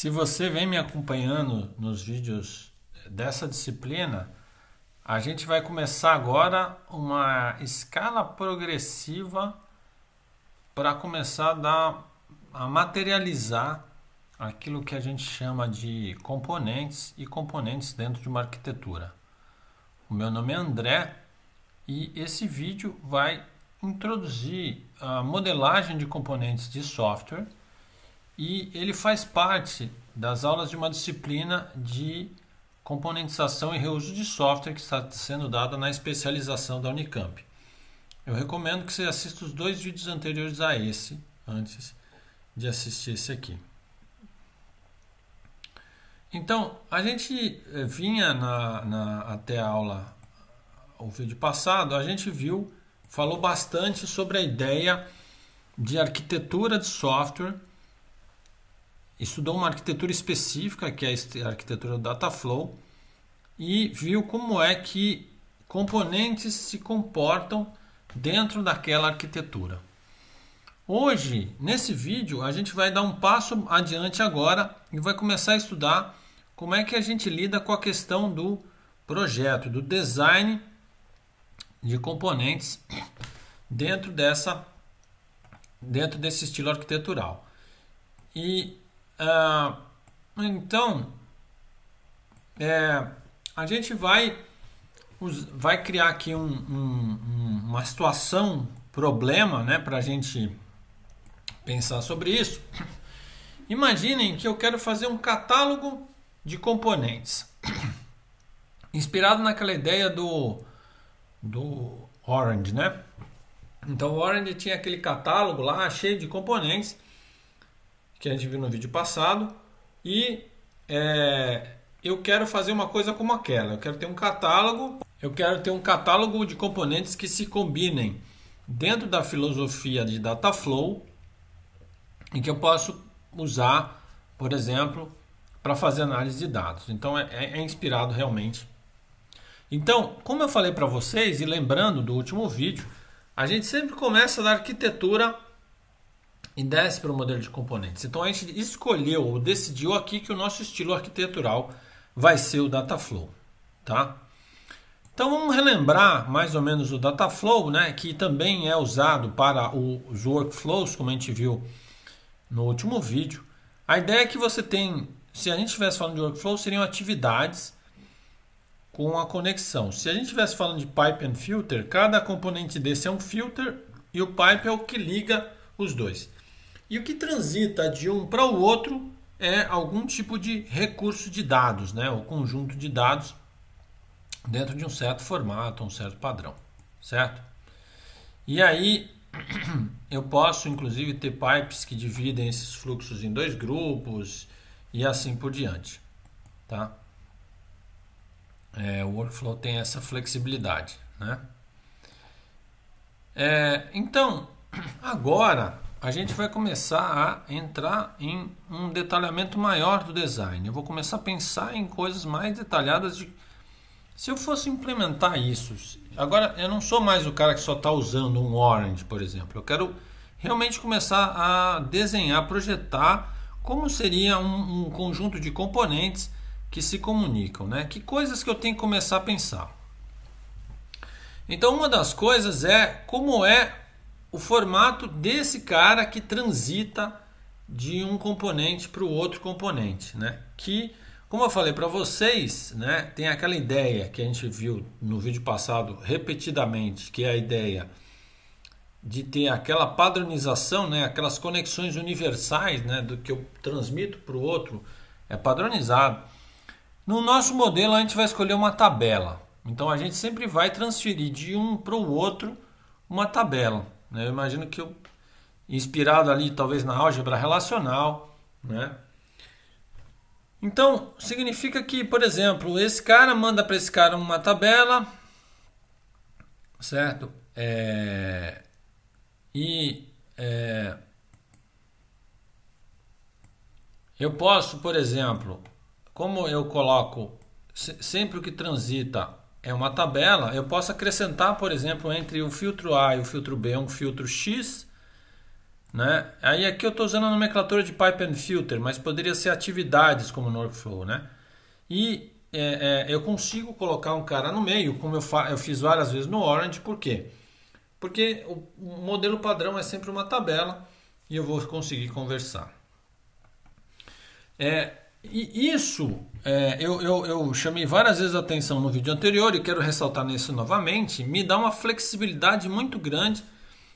Se você vem me acompanhando nos vídeos eh, dessa disciplina, a gente vai começar agora uma escala progressiva para começar a, dar, a materializar aquilo que a gente chama de componentes e componentes dentro de uma arquitetura. O meu nome é André e esse vídeo vai introduzir a modelagem de componentes de software e ele faz parte das aulas de uma disciplina de componentização e reuso de software que está sendo dada na especialização da Unicamp. Eu recomendo que você assista os dois vídeos anteriores a esse, antes de assistir esse aqui. Então, a gente eh, vinha na, na, até a aula, o vídeo passado, a gente viu, falou bastante sobre a ideia de arquitetura de software estudou uma arquitetura específica, que é a arquitetura do Dataflow, e viu como é que componentes se comportam dentro daquela arquitetura. Hoje, nesse vídeo, a gente vai dar um passo adiante agora e vai começar a estudar como é que a gente lida com a questão do projeto, do design de componentes dentro dessa dentro desse estilo arquitetural. E ah, então, é, a gente vai, vai criar aqui um, um, uma situação, problema, né, para a gente pensar sobre isso. Imaginem que eu quero fazer um catálogo de componentes, inspirado naquela ideia do, do Orange, né? Então, o Orange tinha aquele catálogo lá cheio de componentes que a gente viu no vídeo passado. E é, eu quero fazer uma coisa como aquela. Eu quero ter um catálogo. Eu quero ter um catálogo de componentes que se combinem dentro da filosofia de Dataflow e que eu posso usar, por exemplo, para fazer análise de dados. Então é, é, é inspirado realmente. Então, como eu falei para vocês e lembrando do último vídeo, a gente sempre começa da arquitetura e desce para o modelo de componentes. Então a gente escolheu ou decidiu aqui que o nosso estilo arquitetural vai ser o Dataflow, tá? Então vamos relembrar mais ou menos o Dataflow, né, que também é usado para os workflows, como a gente viu no último vídeo. A ideia é que você tem, se a gente estivesse falando de workflow, seriam atividades com a conexão. Se a gente estivesse falando de pipe and filter, cada componente desse é um filter e o pipe é o que liga os dois. E o que transita de um para o outro é algum tipo de recurso de dados, né? o conjunto de dados dentro de um certo formato, um certo padrão, certo? E aí eu posso inclusive ter pipes que dividem esses fluxos em dois grupos e assim por diante, tá? É, o workflow tem essa flexibilidade, né? É, então agora a gente vai começar a entrar em um detalhamento maior do design. Eu vou começar a pensar em coisas mais detalhadas de se eu fosse implementar isso. Agora eu não sou mais o cara que só está usando um orange, por exemplo. Eu quero realmente começar a desenhar, projetar como seria um, um conjunto de componentes que se comunicam, né? Que coisas que eu tenho que começar a pensar. Então uma das coisas é como é o formato desse cara que transita de um componente para o outro componente, né? Que, como eu falei para vocês, né, tem aquela ideia que a gente viu no vídeo passado repetidamente, que é a ideia de ter aquela padronização, né, aquelas conexões universais, né, do que eu transmito para o outro é padronizado. No nosso modelo a gente vai escolher uma tabela. Então a gente sempre vai transferir de um para o outro uma tabela. Né? Eu imagino que eu, inspirado ali talvez na álgebra relacional, né? Então, significa que, por exemplo, esse cara manda para esse cara uma tabela, certo? É, e é, eu posso, por exemplo, como eu coloco sempre o que transita é uma tabela, eu posso acrescentar, por exemplo, entre o filtro A e o filtro B, um filtro X. Né? Aí aqui eu estou usando a nomenclatura de pipe and filter, mas poderia ser atividades como no workflow. Né? E é, é, eu consigo colocar um cara no meio, como eu, eu fiz várias vezes no Orange, por quê? Porque o, o modelo padrão é sempre uma tabela e eu vou conseguir conversar. É, e isso é, eu, eu, eu, chamei várias vezes a atenção no vídeo anterior e quero ressaltar nesse novamente, me dá uma flexibilidade muito grande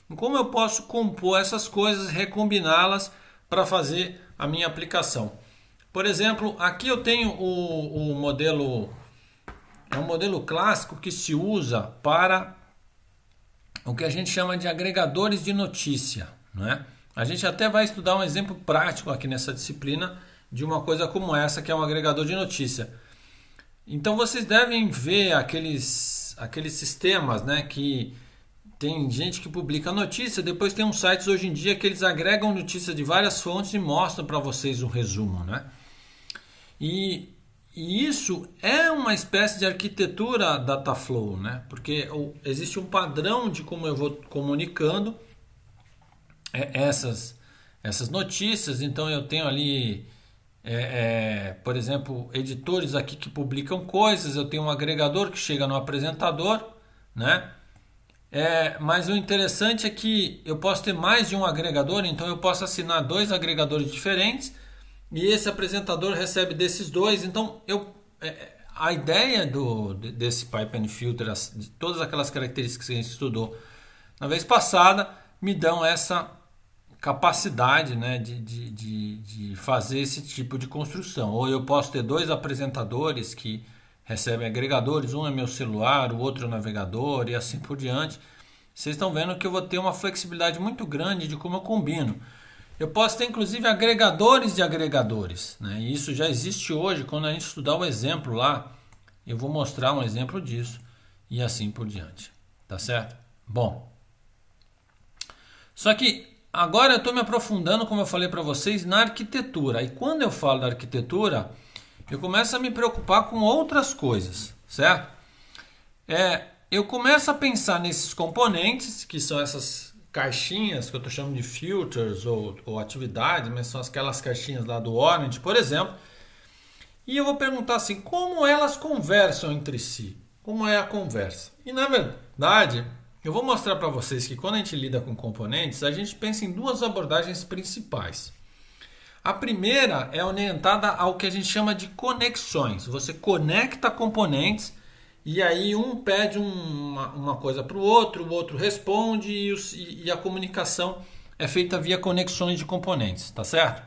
em como eu posso compor essas coisas, recombiná-las para fazer a minha aplicação. Por exemplo, aqui eu tenho o, o modelo, é um modelo clássico que se usa para o que a gente chama de agregadores de notícia. Né? A gente até vai estudar um exemplo prático aqui nessa disciplina de uma coisa como essa, que é um agregador de notícia. Então vocês devem ver aqueles, aqueles sistemas né, que tem gente que publica notícia, depois tem uns sites hoje em dia que eles agregam notícias de várias fontes e mostram para vocês um resumo. Né? E, e, isso é uma espécie de arquitetura Dataflow, né? porque existe um padrão de como eu vou comunicando é, essas, essas notícias, então eu tenho ali é, é, por exemplo, editores aqui que publicam coisas, eu tenho um agregador que chega no apresentador, né? É, mas o interessante é que eu posso ter mais de um agregador, então eu posso assinar dois agregadores diferentes e esse apresentador recebe desses dois. Então eu, é, a ideia do, desse pipe and filter, de todas aquelas características que a gente estudou na vez passada, me dão essa capacidade né, de, de, de, de, fazer esse tipo de construção. Ou eu posso ter dois apresentadores que recebem agregadores, um é meu celular, o outro é o navegador e assim por diante. Vocês estão vendo que eu vou ter uma flexibilidade muito grande de como eu combino. Eu posso ter inclusive agregadores de agregadores, né? E isso já existe hoje. Quando a gente estudar o exemplo lá, eu vou mostrar um exemplo disso e assim por diante, tá certo? Bom, só que Agora eu estou me aprofundando, como eu falei para vocês, na arquitetura. E quando eu falo da arquitetura, eu começo a me preocupar com outras coisas, certo? É, eu começo a pensar nesses componentes, que são essas caixinhas que eu estou chamando de filters ou, ou atividades, mas são aquelas caixinhas lá do Orange, por exemplo. E eu vou perguntar assim, como elas conversam entre si? Como é a conversa? E na verdade, eu vou mostrar para vocês que quando a gente lida com componentes, a gente pensa em duas abordagens principais. A primeira é orientada ao que a gente chama de conexões. Você conecta componentes e aí um pede uma, uma coisa para o outro, o outro responde e, os, e, a comunicação é feita via conexões de componentes, tá certo?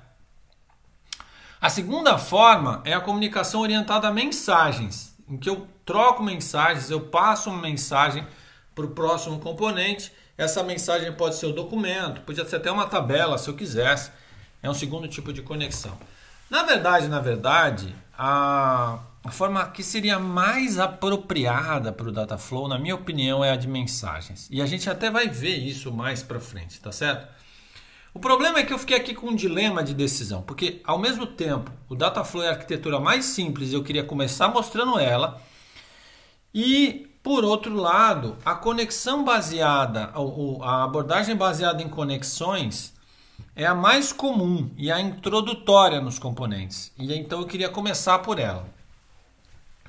A segunda forma é a comunicação orientada a mensagens, em que eu troco mensagens, eu passo uma mensagem para o próximo componente. Essa mensagem pode ser o documento, podia ser até uma tabela, se eu quisesse. É um segundo tipo de conexão. Na verdade, na verdade, a, forma que seria mais apropriada para o Dataflow, na minha opinião, é a de mensagens. E a gente até vai ver isso mais para frente, tá certo? O problema é que eu fiquei aqui com um dilema de decisão, porque ao mesmo tempo o Dataflow é a arquitetura mais simples, eu queria começar mostrando ela, e por outro lado, a conexão baseada, a abordagem baseada em conexões é a mais comum e a introdutória nos componentes. E então eu queria começar por ela.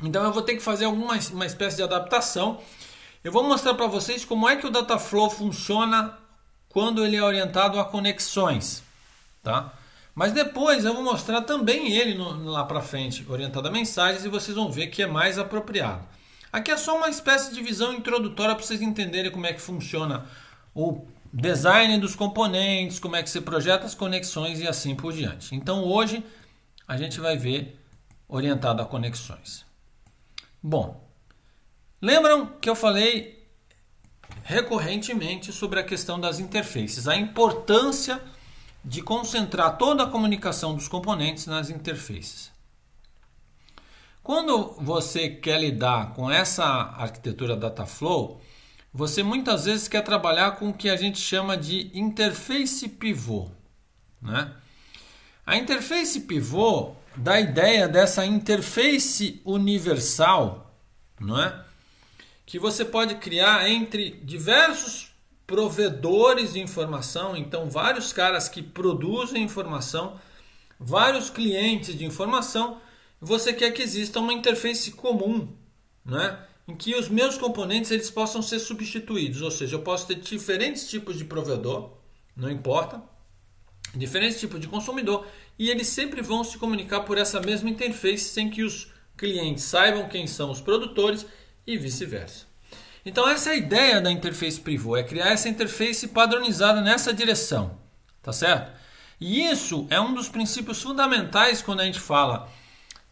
Então eu vou ter que fazer alguma uma espécie de adaptação. Eu vou mostrar para vocês como é que o Dataflow funciona quando ele é orientado a conexões, tá? Mas depois eu vou mostrar também ele no, lá para frente, orientado a mensagens, e vocês vão ver que é mais apropriado. Aqui é só uma espécie de visão introdutória para vocês entenderem como é que funciona o design dos componentes, como é que se projeta as conexões e assim por diante. Então hoje a gente vai ver orientado a conexões. Bom, lembram que eu falei recorrentemente sobre a questão das interfaces, a importância de concentrar toda a comunicação dos componentes nas interfaces. Quando você quer lidar com essa arquitetura Dataflow, você muitas vezes quer trabalhar com o que a gente chama de interface pivô. Né? A interface pivô dá a ideia dessa interface universal é? que você pode criar entre diversos provedores de informação, então vários caras que produzem informação, vários clientes de informação você quer que exista uma interface comum, né? em que os meus componentes eles possam ser substituídos, ou seja, eu posso ter diferentes tipos de provedor, não importa, diferentes tipos de consumidor, e eles sempre vão se comunicar por essa mesma interface sem que os clientes saibam quem são os produtores e vice-versa. Então essa é a ideia da interface privô, é criar essa interface padronizada nessa direção, tá certo? E isso é um dos princípios fundamentais quando a gente fala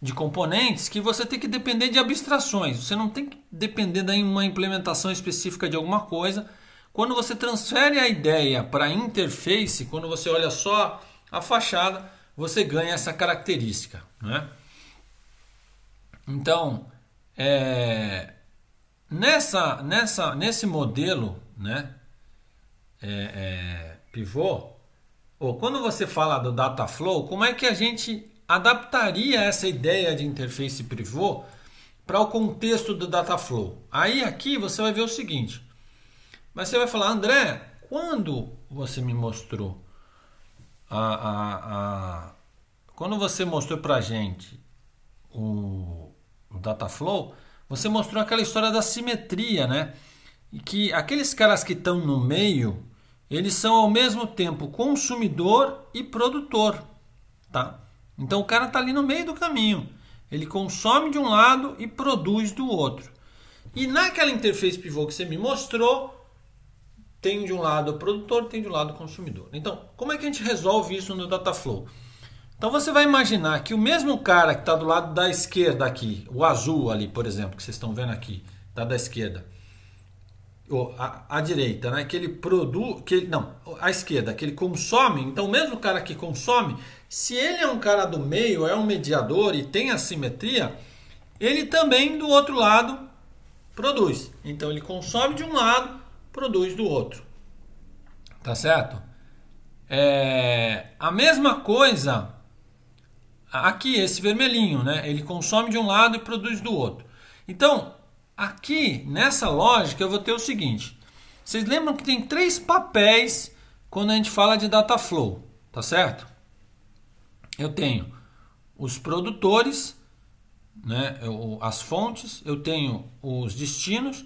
de componentes que você tem que depender de abstrações. Você não tem que depender de uma implementação específica de alguma coisa. Quando você transfere a ideia para a interface, quando você olha só a fachada, você ganha essa característica. Né? Então, é, nessa, nessa, nesse modelo né, é, é, pivô, ou quando você fala do Dataflow, como é que a gente adaptaria essa ideia de interface privô para o contexto do Dataflow. Aí aqui você vai ver o seguinte, mas você vai falar, André, quando você me mostrou a, a, a quando você mostrou para gente o, o Dataflow, você mostrou aquela história da simetria, né? E que aqueles caras que estão no meio, eles são ao mesmo tempo consumidor e produtor, tá? Então o cara está ali no meio do caminho. Ele consome de um lado e produz do outro. E naquela interface pivô que você me mostrou, tem de um lado o produtor, tem de um lado o consumidor. Então, como é que a gente resolve isso no Dataflow? Então você vai imaginar que o mesmo cara que está do lado da esquerda aqui, o azul ali, por exemplo, que vocês estão vendo aqui, está da esquerda, ou a, a, direita, né, que ele produz, que ele, não, a esquerda, que ele consome, então mesmo o cara que consome, se ele é um cara do meio, é um mediador e tem assimetria, ele também do outro lado produz. Então ele consome de um lado, produz do outro. Tá certo? É, a mesma coisa aqui, esse vermelhinho, né? Ele consome de um lado e produz do outro. Então, Aqui, nessa lógica, eu vou ter o seguinte. Vocês lembram que tem três papéis quando a gente fala de data flow, tá certo? Eu tenho os produtores, né, as fontes, eu tenho os destinos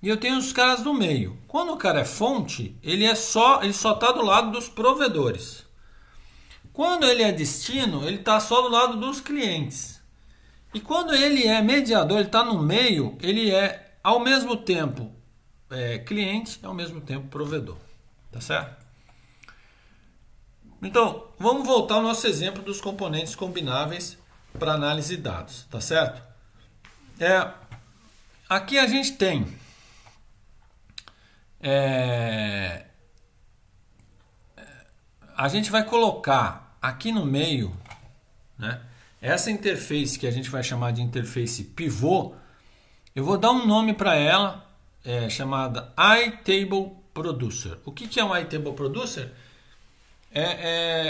e eu tenho os caras do meio. Quando o cara é fonte, ele é só, ele só está do lado dos provedores. Quando ele é destino, ele está só do lado dos clientes. E quando ele é mediador, ele está no meio, ele é ao mesmo tempo é, cliente e ao mesmo tempo provedor. Tá certo? Então, vamos voltar ao nosso exemplo dos componentes combináveis para análise de dados, tá certo? É, aqui a gente tem é, a gente vai colocar aqui no meio, né? Essa interface que a gente vai chamar de interface pivô, eu vou dar um nome para ela, é, chamada iTable Producer. O que, que é um iTable Producer? É,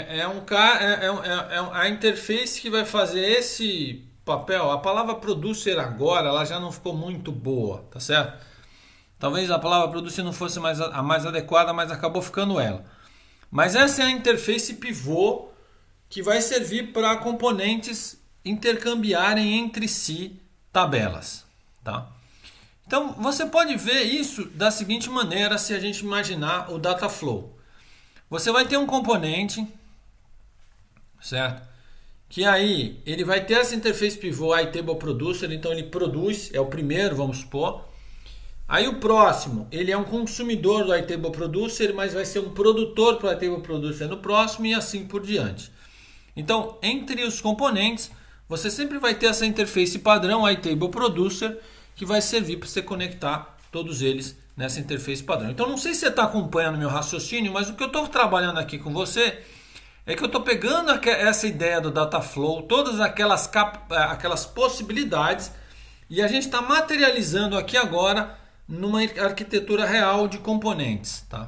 é, é, um, é, é, é, é a interface que vai fazer esse papel. A palavra producer agora ela já não ficou muito boa, tá certo? Talvez a palavra producer não fosse mais a, a mais adequada, mas acabou ficando ela. Mas essa é a interface pivô que vai servir para componentes intercambiarem entre si tabelas. Tá? Então você pode ver isso da seguinte maneira se a gente imaginar o Dataflow. Você vai ter um componente, certo? Que aí ele vai ter essa interface pivô iTableProducer, então ele produz, é o primeiro, vamos supor. Aí o próximo, ele é um consumidor do iTableProducer, mas vai ser um produtor para o iTableProducer no próximo e assim por diante. Então, entre os componentes, você sempre vai ter essa interface padrão iTable Producer que vai servir para você conectar todos eles nessa interface padrão. Então, não sei se você está acompanhando meu raciocínio, mas o que eu estou trabalhando aqui com você é que eu estou pegando essa ideia do Dataflow, todas aquelas, eh, aquelas possibilidades, e a gente está materializando aqui agora numa arquitetura real de componentes. Tá?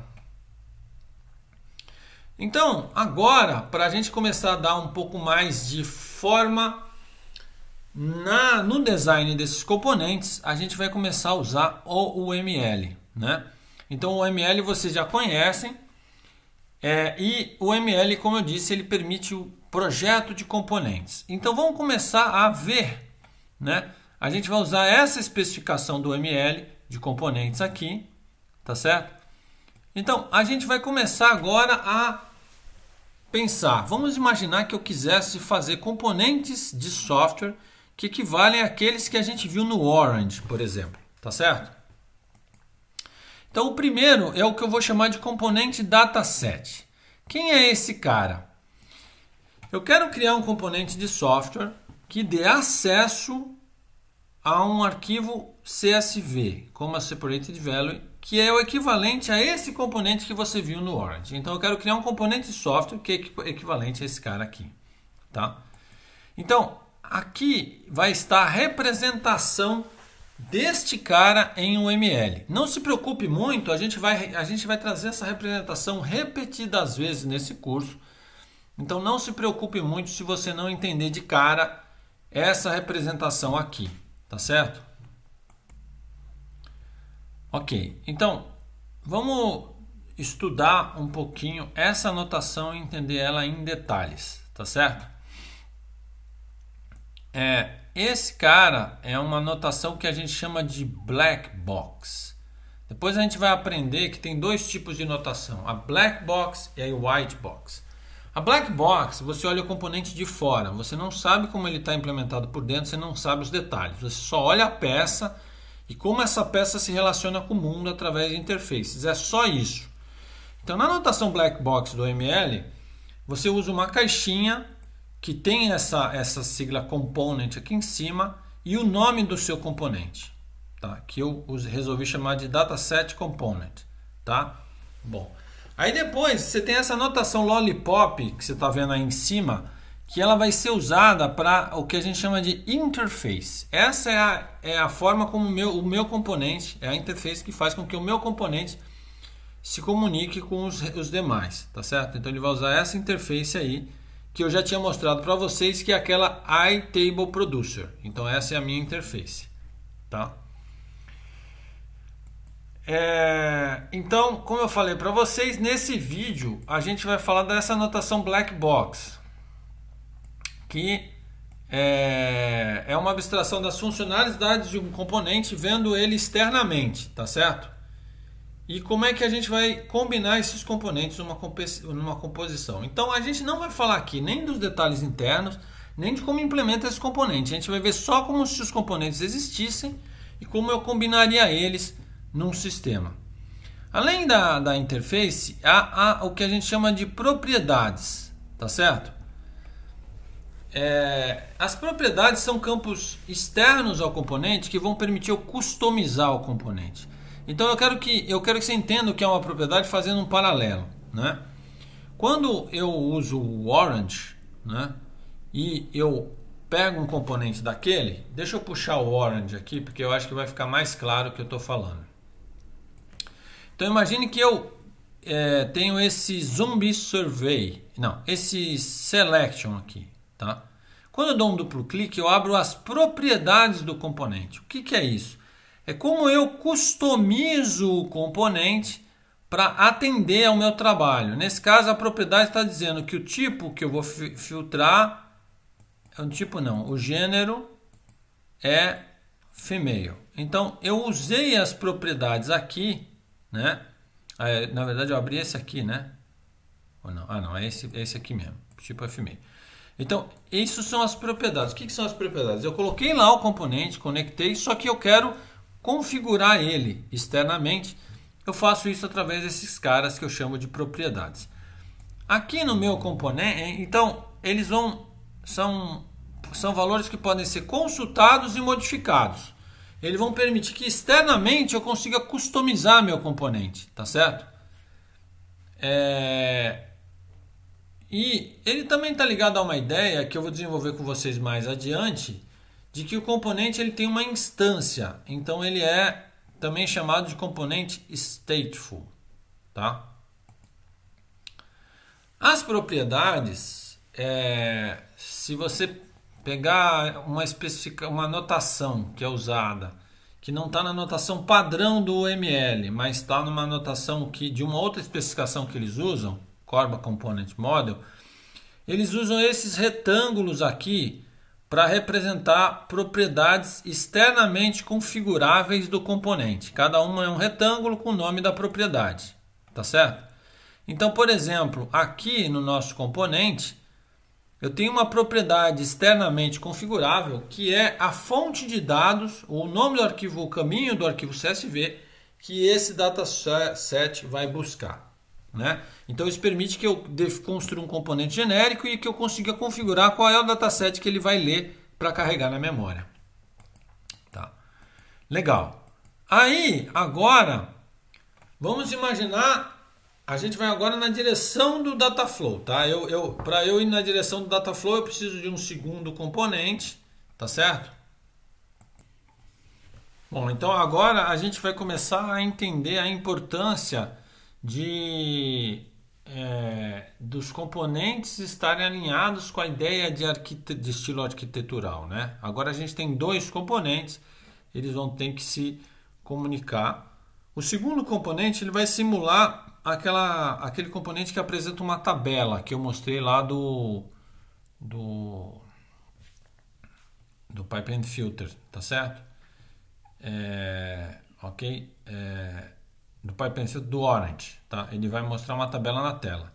Então, agora, para a gente começar a dar um pouco mais de forma na, no design desses componentes, a gente vai começar a usar o UML. Né? Então, o UML vocês já conhecem. É, e o UML como eu disse, ele permite o projeto de componentes. Então, vamos começar a ver. Né? A gente vai usar essa especificação do UML de componentes aqui. Tá certo? Então, a gente vai começar agora a pensar, vamos imaginar que eu quisesse fazer componentes de software que equivalem àqueles que a gente viu no Orange, por exemplo, tá certo? Então o primeiro é o que eu vou chamar de componente dataset. Quem é esse cara? Eu quero criar um componente de software que dê acesso a um arquivo CSV, como a Separated Value que é o equivalente a esse componente que você viu no Orange. Então eu quero criar um componente de software que é equivalente a esse cara aqui, tá? Então, aqui vai estar a representação deste cara em um ml. Não se preocupe muito, a gente vai a gente vai trazer essa representação repetidas vezes nesse curso. Então não se preocupe muito se você não entender de cara essa representação aqui, tá certo? Ok, então vamos estudar um pouquinho essa anotação e entender ela em detalhes, tá certo? É, esse cara é uma anotação que a gente chama de black box. Depois a gente vai aprender que tem dois tipos de notação: a black box e a white box. A black box, você olha o componente de fora, você não sabe como ele está implementado por dentro, você não sabe os detalhes, você só olha a peça e como essa peça se relaciona com o mundo através de interfaces. É só isso. Então, na notação black box do ML, você usa uma caixinha que tem essa, essa sigla component aqui em cima e o nome do seu componente, tá? que eu resolvi chamar de dataset component. Tá? Bom, aí depois você tem essa notação lollipop que você está vendo aí em cima que ela vai ser usada para o que a gente chama de interface. Essa é a, é a forma como o meu, o meu componente, é a interface que faz com que o meu componente se comunique com os, os demais, tá certo? Então ele vai usar essa interface aí que eu já tinha mostrado para vocês que é aquela iTable Producer. Então essa é a minha interface, tá? É, então, como eu falei para vocês, nesse vídeo a gente vai falar dessa notação black box, que é, é uma abstração das funcionalidades de um componente vendo ele externamente, tá certo? E como é que a gente vai combinar esses componentes numa, numa composição? Então a gente não vai falar aqui nem dos detalhes internos, nem de como implementa esse componente. A gente vai ver só como se os componentes existissem e como eu combinaria eles num sistema. Além da, da interface, há, há o que a gente chama de propriedades, tá certo? É, as propriedades são campos externos ao componente que vão permitir eu customizar o componente. Então eu quero que eu quero que você entenda o que é uma propriedade fazendo um paralelo, né? Quando eu uso o orange, né? E eu pego um componente daquele, deixa eu puxar o orange aqui porque eu acho que vai ficar mais claro o que eu estou falando. Então imagine que eu é, tenho esse zombie survey, não, esse selection aqui. Tá? Quando eu dou um duplo clique, eu abro as propriedades do componente. O que, que é isso? É como eu customizo o componente para atender ao meu trabalho. Nesse caso, a propriedade está dizendo que o tipo que eu vou fi filtrar, é um tipo não, o gênero é female. Então, eu usei as propriedades aqui, né? É, na verdade, eu abri esse aqui, né? Ou não? Ah, não, é esse, é esse aqui mesmo, tipo é female. Então, isso são as propriedades. O que, que são as propriedades? Eu coloquei lá o componente, conectei, só que eu quero configurar ele externamente. Eu faço isso através desses caras que eu chamo de propriedades. Aqui no meu componente, então, eles vão são são valores que podem ser consultados e modificados. Eles vão permitir que externamente eu consiga customizar meu componente, tá certo? É, e ele também está ligado a uma ideia que eu vou desenvolver com vocês mais adiante, de que o componente ele tem uma instância, então ele é também chamado de componente stateful, tá? As propriedades, é, se você pegar uma especifica, uma notação que é usada, que não está na notação padrão do ML, mas está numa notação que de uma outra especificação que eles usam, Corba Component Model, eles usam esses retângulos aqui para representar propriedades externamente configuráveis do componente. Cada uma é um retângulo com o nome da propriedade, tá certo? Então, por exemplo, aqui no nosso componente, eu tenho uma propriedade externamente configurável que é a fonte de dados, o nome do arquivo, o caminho do arquivo CSV que esse dataset vai buscar. Né? Então isso permite que eu construa um componente genérico e que eu consiga configurar qual é o dataset que ele vai ler para carregar na memória. Tá. Legal. Aí, agora, vamos imaginar... A gente vai agora na direção do Dataflow, tá? Eu, eu, para eu ir na direção do Dataflow, eu preciso de um segundo componente, tá certo? Bom, então agora a gente vai começar a entender a importância de é, dos componentes estarem alinhados com a ideia de, arquite de estilo arquitetural, né? Agora a gente tem dois componentes, eles vão ter que se comunicar. O segundo componente ele vai simular aquela, aquele componente que apresenta uma tabela que eu mostrei lá do do do pipe and filter, tá certo? É, ok. É, do PyPencil do Orange, tá? Ele vai mostrar uma tabela na tela.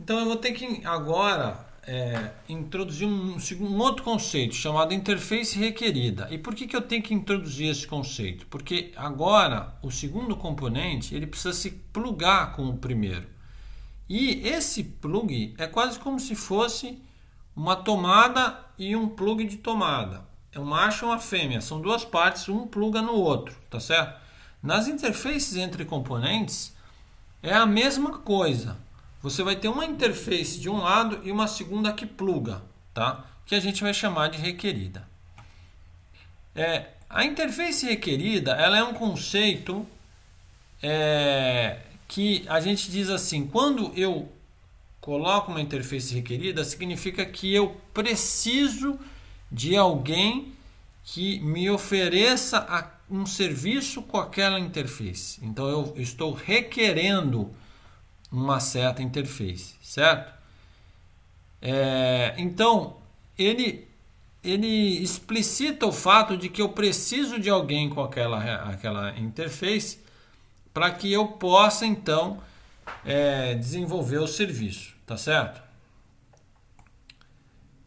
Então eu vou ter que agora é, introduzir um, um, outro conceito chamado interface requerida. E por que, que eu tenho que introduzir esse conceito? Porque agora o segundo componente ele precisa se plugar com o primeiro. E esse plug é quase como se fosse uma tomada e um plug de tomada. É um macho e uma fêmea, são duas partes, um pluga no outro, tá certo? Nas interfaces entre componentes é a mesma coisa. Você vai ter uma interface de um lado e uma segunda que pluga, tá? Que a gente vai chamar de requerida. É, a interface requerida ela é um conceito é, que a gente diz assim: quando eu coloco uma interface requerida, significa que eu preciso de alguém que me ofereça a um serviço com aquela interface. Então eu estou requerendo uma certa interface, certo? É, então ele ele explicita o fato de que eu preciso de alguém com aquela, aquela interface para que eu possa então é, desenvolver o serviço, tá certo?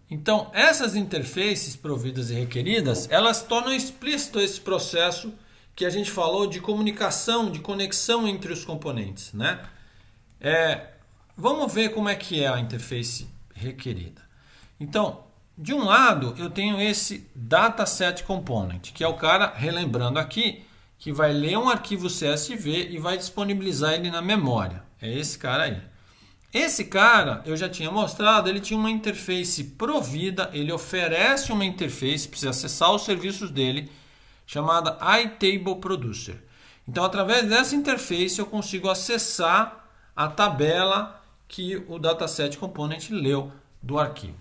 Então, essas interfaces providas e requeridas, elas tornam explícito esse processo que a gente falou de comunicação, de conexão entre os componentes, né? É, vamos ver como é que é a interface requerida. Então, de um lado, eu tenho esse dataset component, que é o cara, relembrando aqui, que vai ler um arquivo CSV e vai disponibilizar ele na memória. É esse cara aí. Esse cara, eu já tinha mostrado, ele tinha uma interface provida, ele oferece uma interface para acessar os serviços dele, chamada iTable Producer. Então, através dessa interface, eu consigo acessar a tabela que o Dataset Component leu do arquivo.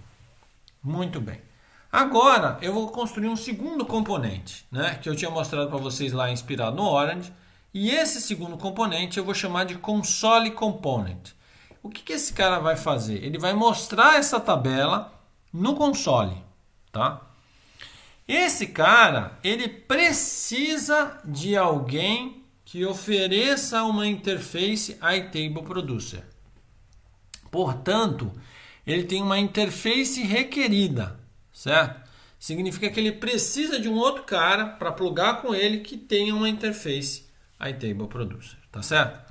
Muito bem. Agora, eu vou construir um segundo componente, né, que eu tinha mostrado para vocês lá inspirado no Orange. E esse segundo componente eu vou chamar de Console Component o que, que esse cara vai fazer? Ele vai mostrar essa tabela no console, tá? Esse cara, ele precisa de alguém que ofereça uma interface iTable Producer. Portanto, ele tem uma interface requerida, certo? Significa que ele precisa de um outro cara para plugar com ele que tenha uma interface iTable Producer, tá certo?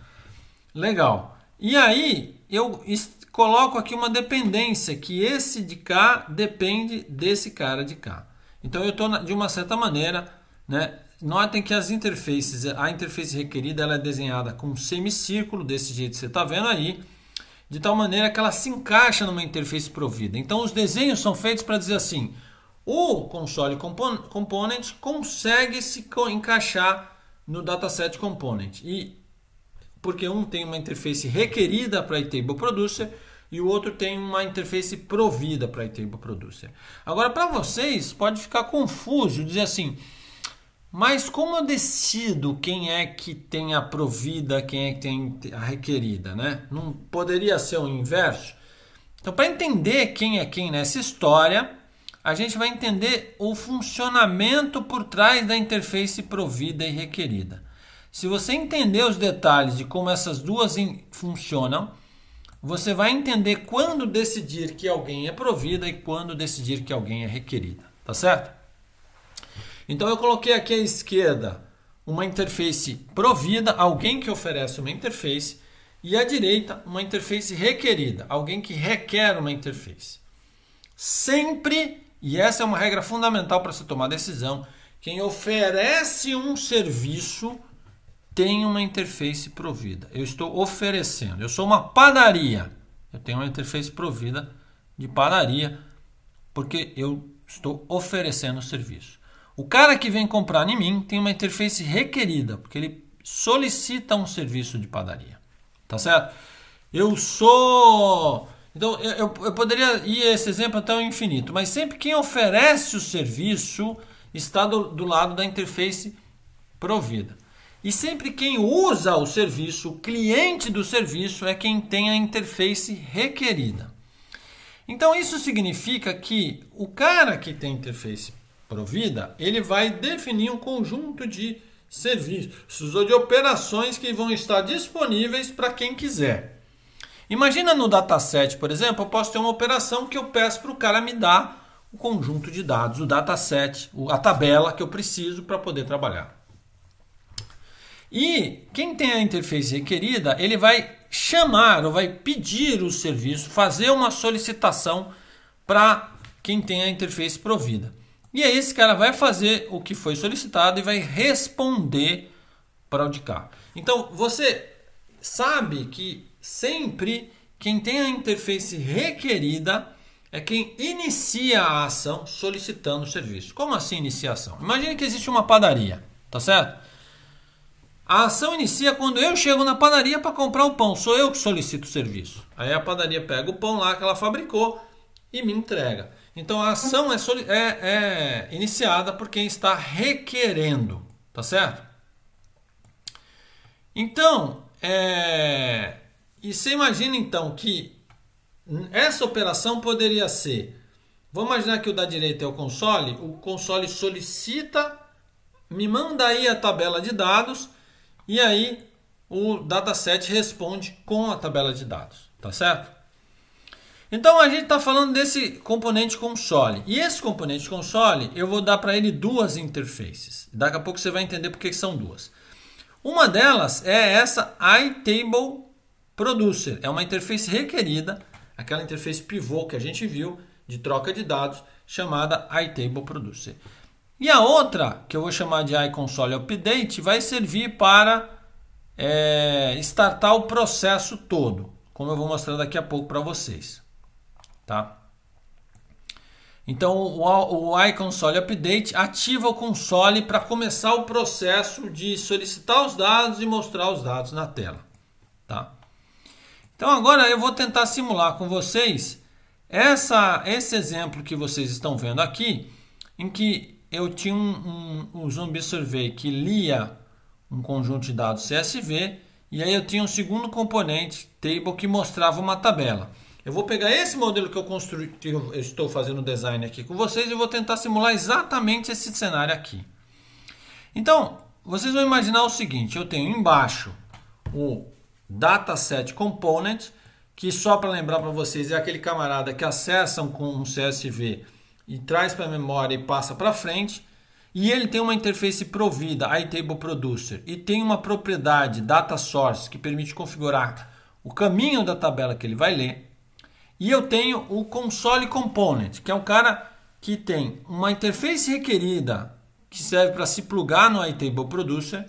Legal. E aí, eu coloco aqui uma dependência, que esse de cá depende desse cara de cá. Então eu estou, de uma certa maneira, né, notem que as interfaces, a interface requerida ela é desenhada com um semicírculo, desse jeito que você está vendo aí, de tal maneira que ela se encaixa numa interface provida. Então os desenhos são feitos para dizer assim, o console component consegue se encaixar no dataset component. E porque um tem uma interface requerida para a table Producer e o outro tem uma interface provida para a table Producer. Agora, para vocês, pode ficar confuso dizer assim, mas como eu decido quem é que tem a provida, quem é que tem a requerida, né? Não poderia ser o inverso? Então, para entender quem é quem nessa história, a gente vai entender o funcionamento por trás da interface provida e requerida. Se você entender os detalhes de como essas duas funcionam, você vai entender quando decidir que alguém é provida e quando decidir que alguém é requerida, tá certo? Então eu coloquei aqui à esquerda uma interface provida, alguém que oferece uma interface, e à direita uma interface requerida, alguém que requer uma interface. Sempre, e essa é uma regra fundamental para se tomar decisão, quem oferece um serviço tem uma interface provida. Eu estou oferecendo. Eu sou uma padaria. Eu tenho uma interface provida de padaria porque eu estou oferecendo o serviço. O cara que vem comprar em mim tem uma interface requerida, porque ele solicita um serviço de padaria. Tá certo? Eu sou. Então, eu, eu poderia ir esse exemplo até o infinito, mas sempre quem oferece o serviço está do, do lado da interface provida. E sempre quem usa o serviço, o cliente do serviço, é quem tem a interface requerida. Então isso significa que o cara que tem interface provida, ele vai definir um conjunto de serviços ou de operações que vão estar disponíveis para quem quiser. Imagina no dataset, por exemplo, eu posso ter uma operação que eu peço para o cara me dar o conjunto de dados, o dataset, a tabela que eu preciso para poder trabalhar. E quem tem a interface requerida, ele vai chamar ou vai pedir o serviço, fazer uma solicitação para quem tem a interface provida. E aí é esse cara vai fazer o que foi solicitado e vai responder para de cá. Então você sabe que sempre quem tem a interface requerida é quem inicia a ação solicitando o serviço. Como assim iniciação? Imagine que existe uma padaria, tá certo? A ação inicia quando eu chego na padaria para comprar o pão. Sou eu que solicito o serviço. Aí a padaria pega o pão lá que ela fabricou e me entrega. Então a ação é, é, é iniciada por quem está requerendo, tá certo? Então, é... e você imagina então que essa operação poderia ser. Vamos imaginar que o da direita é o console. O console solicita, me manda aí a tabela de dados e aí o dataset responde com a tabela de dados, tá certo? Então a gente está falando desse componente console. E esse componente console, eu vou dar para ele duas interfaces. Daqui a pouco você vai entender porque são duas. Uma delas é essa iTable Producer. É uma interface requerida, aquela interface pivô que a gente viu de troca de dados, chamada iTable Producer. E a outra, que eu vou chamar de iConsole Update, vai servir para é, startar o processo todo, como eu vou mostrar daqui a pouco para vocês. Tá? Então o, o iConsole Update ativa o console para começar o processo de solicitar os dados e mostrar os dados na tela. Tá? Então agora eu vou tentar simular com vocês essa, esse exemplo que vocês estão vendo aqui, em que eu tinha um, um, um zumbi survey que lia um conjunto de dados CSV e aí eu tinha um segundo componente table que mostrava uma tabela. Eu vou pegar esse modelo que eu construí, que eu estou fazendo o design aqui com vocês e vou tentar simular exatamente esse cenário aqui. Então, vocês vão imaginar o seguinte, eu tenho embaixo o dataset component, que só para lembrar para vocês é aquele camarada que acessa com um CSV e traz para a memória e passa para frente. E ele tem uma interface provida, iTable Producer, e tem uma propriedade data source que permite configurar o caminho da tabela que ele vai ler. E eu tenho o console component, que é um cara que tem uma interface requerida que serve para se plugar no iTable Producer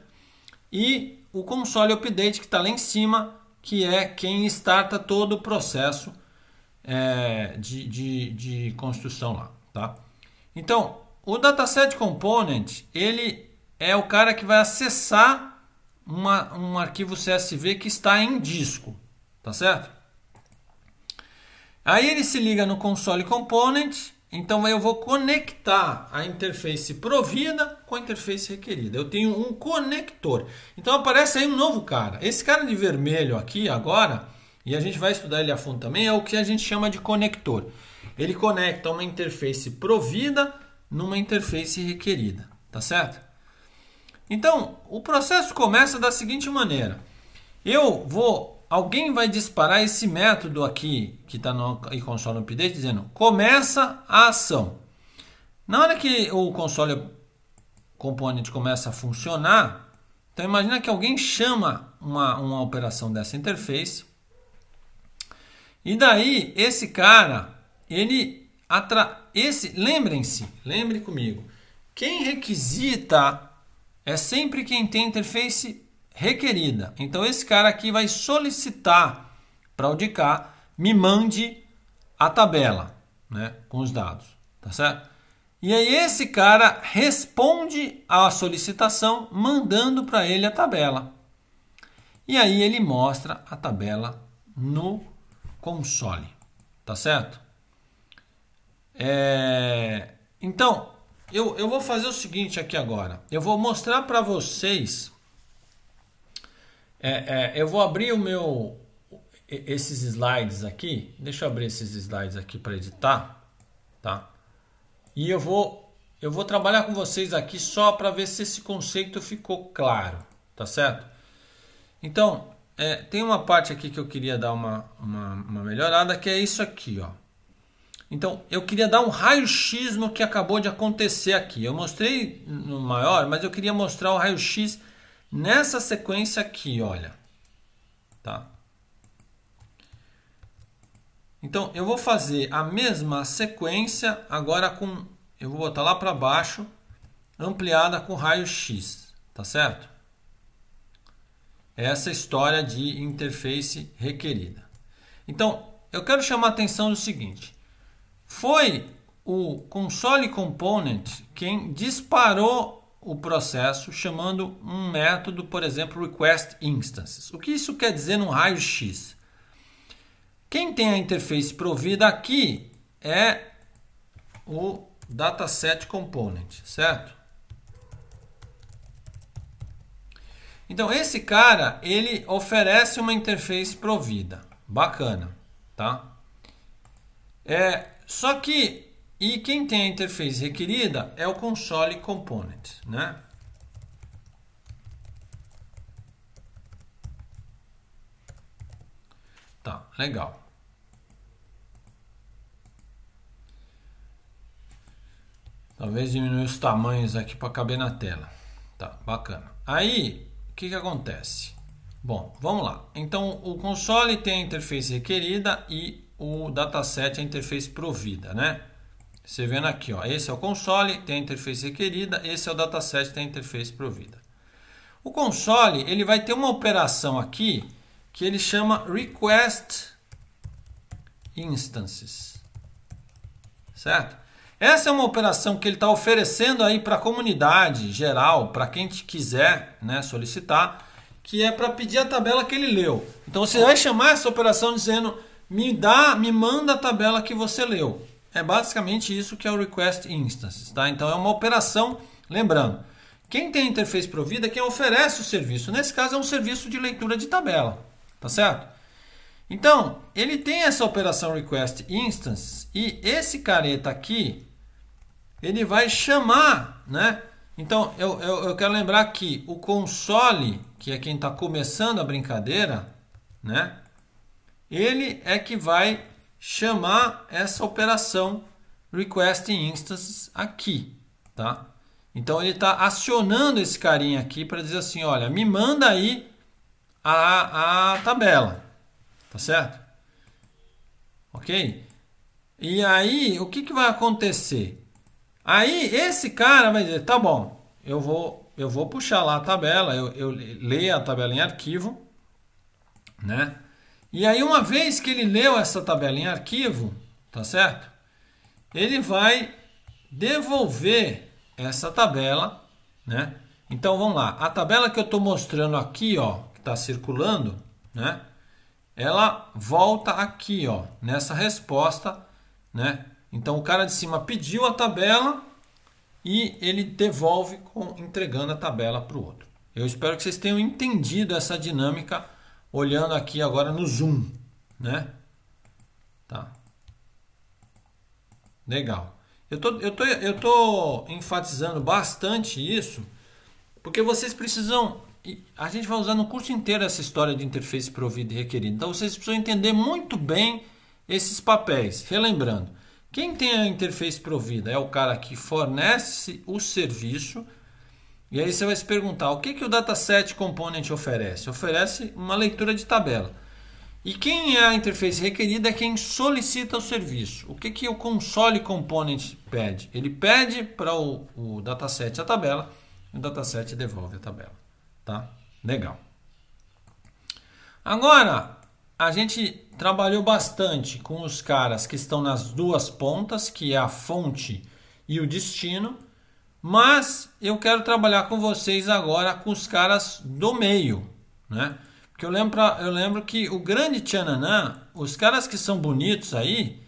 e o console update que está lá em cima, que é quem starta todo o processo é, de, de, de construção lá. Tá? Então, o dataset component, ele é o cara que vai acessar uma, um arquivo CSV que está em disco, tá certo? Aí ele se liga no console component, então eu vou conectar a interface provida com a interface requerida. Eu tenho um conector. Então aparece aí um novo cara. Esse cara de vermelho aqui agora, e a gente vai estudar ele a fundo também, é o que a gente chama de conector. Ele conecta uma interface provida numa interface requerida, tá certo? Então, o processo começa da seguinte maneira. Eu vou, alguém vai disparar esse método aqui que está no console update dizendo começa a ação. Na hora que o console component começa a funcionar, então imagina que alguém chama uma, uma operação dessa interface e daí esse cara ele atra... esse lembrem-se, lembre comigo. Quem requisita é sempre quem tem interface requerida. Então esse cara aqui vai solicitar para o audicar, me mande a tabela, né, com os dados, tá certo? E aí esse cara responde à solicitação mandando para ele a tabela. E aí ele mostra a tabela no console, tá certo? É... Então, eu, eu vou fazer o seguinte aqui agora. Eu vou mostrar para vocês. É, é, eu vou abrir o meu esses slides aqui. Deixa eu abrir esses slides aqui para editar, tá? E eu vou eu vou trabalhar com vocês aqui só para ver se esse conceito ficou claro, tá certo? Então, é, tem uma parte aqui que eu queria dar uma, uma, uma melhorada, que é isso aqui, ó. Então, eu queria dar um raio-x no que acabou de acontecer aqui. Eu mostrei no maior, mas eu queria mostrar o raio-x nessa sequência aqui, olha. Tá? Então, eu vou fazer a mesma sequência agora com... Eu vou botar lá para baixo, ampliada com raio-x, tá certo? Essa história de interface requerida. Então, eu quero chamar a atenção do seguinte. Foi o console component quem disparou o processo chamando um método, por exemplo, request instances. O que isso quer dizer num raio-x? Quem tem a interface provida aqui é o dataset component, certo? Então esse cara, ele oferece uma interface provida. Bacana, tá? É, só que, e quem tem a interface requerida é o console component, né? Tá, legal. Talvez diminua os tamanhos aqui para caber na tela. Tá, bacana. Aí, o que, que acontece? Bom, vamos lá. Então, o console tem a interface requerida e o dataset, a interface provida, né? Você vendo aqui, ó, esse é o console, tem a interface requerida, esse é o dataset, tem a interface provida. O console, ele vai ter uma operação aqui que ele chama request instances, certo? Essa é uma operação que ele está oferecendo aí para a comunidade geral, para quem quiser né, solicitar, que é para pedir a tabela que ele leu. Então você vai chamar essa operação dizendo me dá, me manda a tabela que você leu. É basicamente isso que é o request instance, tá? Então é uma operação, lembrando, quem tem a interface provida é quem oferece o serviço. Nesse caso é um serviço de leitura de tabela, tá certo? Então, ele tem essa operação request instance e esse careta aqui, ele vai chamar, né? Então, eu, eu, eu quero lembrar que o console, que é quem está começando a brincadeira, né? ele é que vai chamar essa operação request instances aqui, tá? Então ele está acionando esse carinha aqui para dizer assim, olha, me manda aí a, a tabela, tá certo? Ok? E aí, o que, que vai acontecer? Aí esse cara vai dizer, tá bom, eu vou, eu vou puxar lá a tabela, eu, eu leio a tabela em arquivo, né? E aí, uma vez que ele leu essa tabela em arquivo, tá certo? Ele vai devolver essa tabela, né? Então, vamos lá. A tabela que eu estou mostrando aqui, ó, que está circulando, né? Ela volta aqui, ó, nessa resposta, né? Então, o cara de cima pediu a tabela e ele devolve com, entregando a tabela para o outro. Eu espero que vocês tenham entendido essa dinâmica olhando aqui agora no zoom, né? Tá. Legal. Eu tô, eu tô, eu tô enfatizando bastante isso, porque vocês precisam. A gente vai usar no curso inteiro essa história de interface provida e requerida. Então vocês precisam entender muito bem esses papéis. Relembrando, quem tem a interface provida é o cara que fornece o serviço e aí você vai se perguntar, o que, que o Dataset Component oferece? Oferece uma leitura de tabela. E quem é a interface requerida é quem solicita o serviço. O que, que o console component pede? Ele pede para o, o dataset a tabela e o dataset devolve a tabela. Tá? Legal. Agora, a gente trabalhou bastante com os caras que estão nas duas pontas, que é a fonte e o destino. Mas eu quero trabalhar com vocês agora com os caras do meio, né? Porque eu lembro, eu lembro que o grande Tchananã, os caras que são bonitos aí,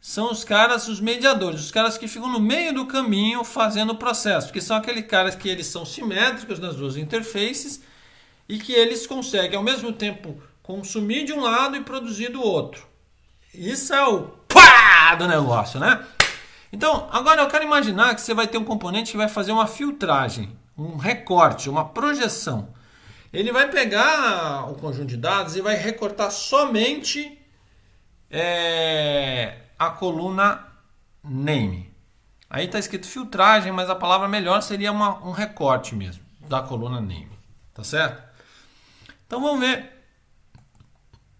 são os caras, os mediadores, os caras que ficam no meio do caminho fazendo o processo, porque são aqueles caras que eles são simétricos nas duas interfaces e que eles conseguem ao mesmo tempo consumir de um lado e produzir do outro. Isso é o pá do negócio, né? Então, agora eu quero imaginar que você vai ter um componente que vai fazer uma filtragem, um recorte, uma projeção. Ele vai pegar o conjunto de dados e vai recortar somente é, a coluna name. Aí está escrito filtragem, mas a palavra melhor seria uma, um recorte mesmo da coluna name. Tá certo? Então vamos ver.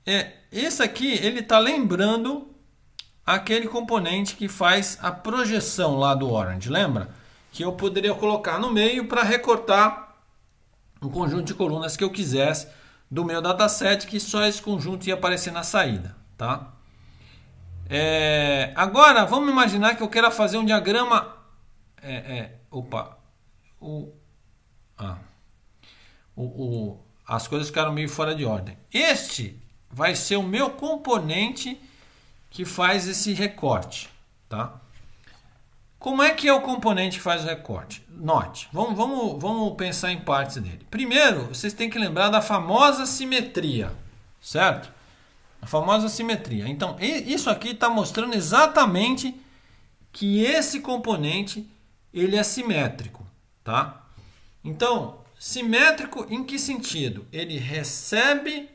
É, esse aqui ele está lembrando aquele componente que faz a projeção lá do orange, lembra? Que eu poderia colocar no meio para recortar o um conjunto de colunas que eu quisesse do meu dataset, que só esse conjunto ia aparecer na saída, tá? É, agora, vamos imaginar que eu queira fazer um diagrama... É, é, opa, o, ah, o, o, as coisas ficaram meio fora de ordem. Este vai ser o meu componente que faz esse recorte, tá? Como é que é o componente que faz o recorte? Note, vamos, vamos, vamos pensar em partes dele. Primeiro, vocês têm que lembrar da famosa simetria, certo? A famosa simetria. Então, isso aqui está mostrando exatamente que esse componente ele é simétrico, tá? Então, simétrico em que sentido? Ele recebe,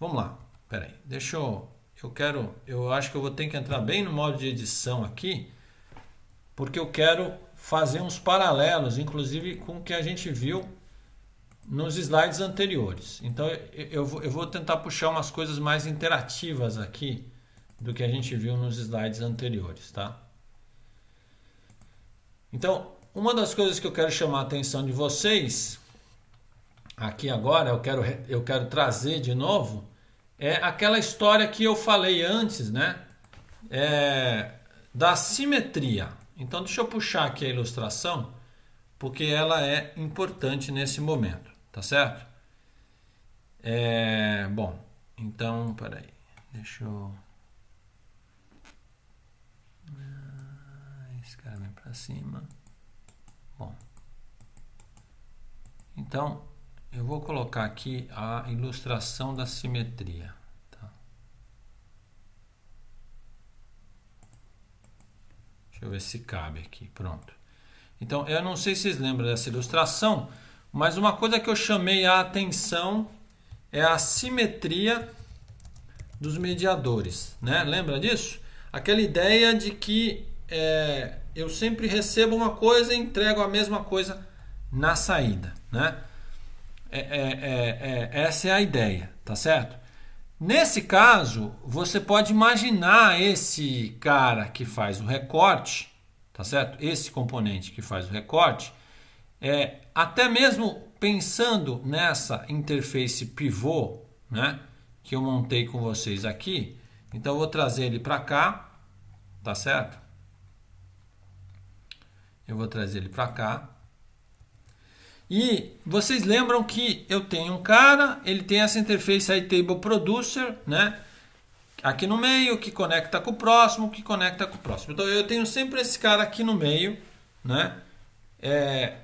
vamos lá, peraí, deixa eu eu quero, eu acho que eu vou ter que entrar bem no modo de edição aqui, porque eu quero fazer uns paralelos, inclusive com o que a gente viu nos slides anteriores. Então eu, eu vou tentar puxar umas coisas mais interativas aqui do que a gente viu nos slides anteriores, tá? Então, uma das coisas que eu quero chamar a atenção de vocês aqui agora, eu quero, eu quero trazer de novo, é aquela história que eu falei antes, né? É, da simetria. Então, deixa eu puxar aqui a ilustração, porque ela é importante nesse momento, tá certo? É, bom, então, peraí, deixa eu... Ah, esse cara vem pra cima. Bom. Então, eu vou colocar aqui a ilustração da simetria. Tá? Deixa eu ver se cabe aqui. Pronto. Então, eu não sei se vocês lembram dessa ilustração, mas uma coisa que eu chamei a atenção é a simetria dos mediadores. Né? Lembra disso? Aquela ideia de que é, eu sempre recebo uma coisa e entrego a mesma coisa na saída. Né? É, é, é, é, essa é a ideia, tá certo? Nesse caso, você pode imaginar esse cara que faz o recorte, tá certo? Esse componente que faz o recorte, é, até mesmo pensando nessa interface pivô, né? Que eu montei com vocês aqui. Então, eu vou trazer ele para cá, tá certo? Eu vou trazer ele para cá. E vocês lembram que eu tenho um cara, ele tem essa interface table Producer, né? Aqui no meio, que conecta com o próximo, que conecta com o próximo. Então eu tenho sempre esse cara aqui no meio, né? É...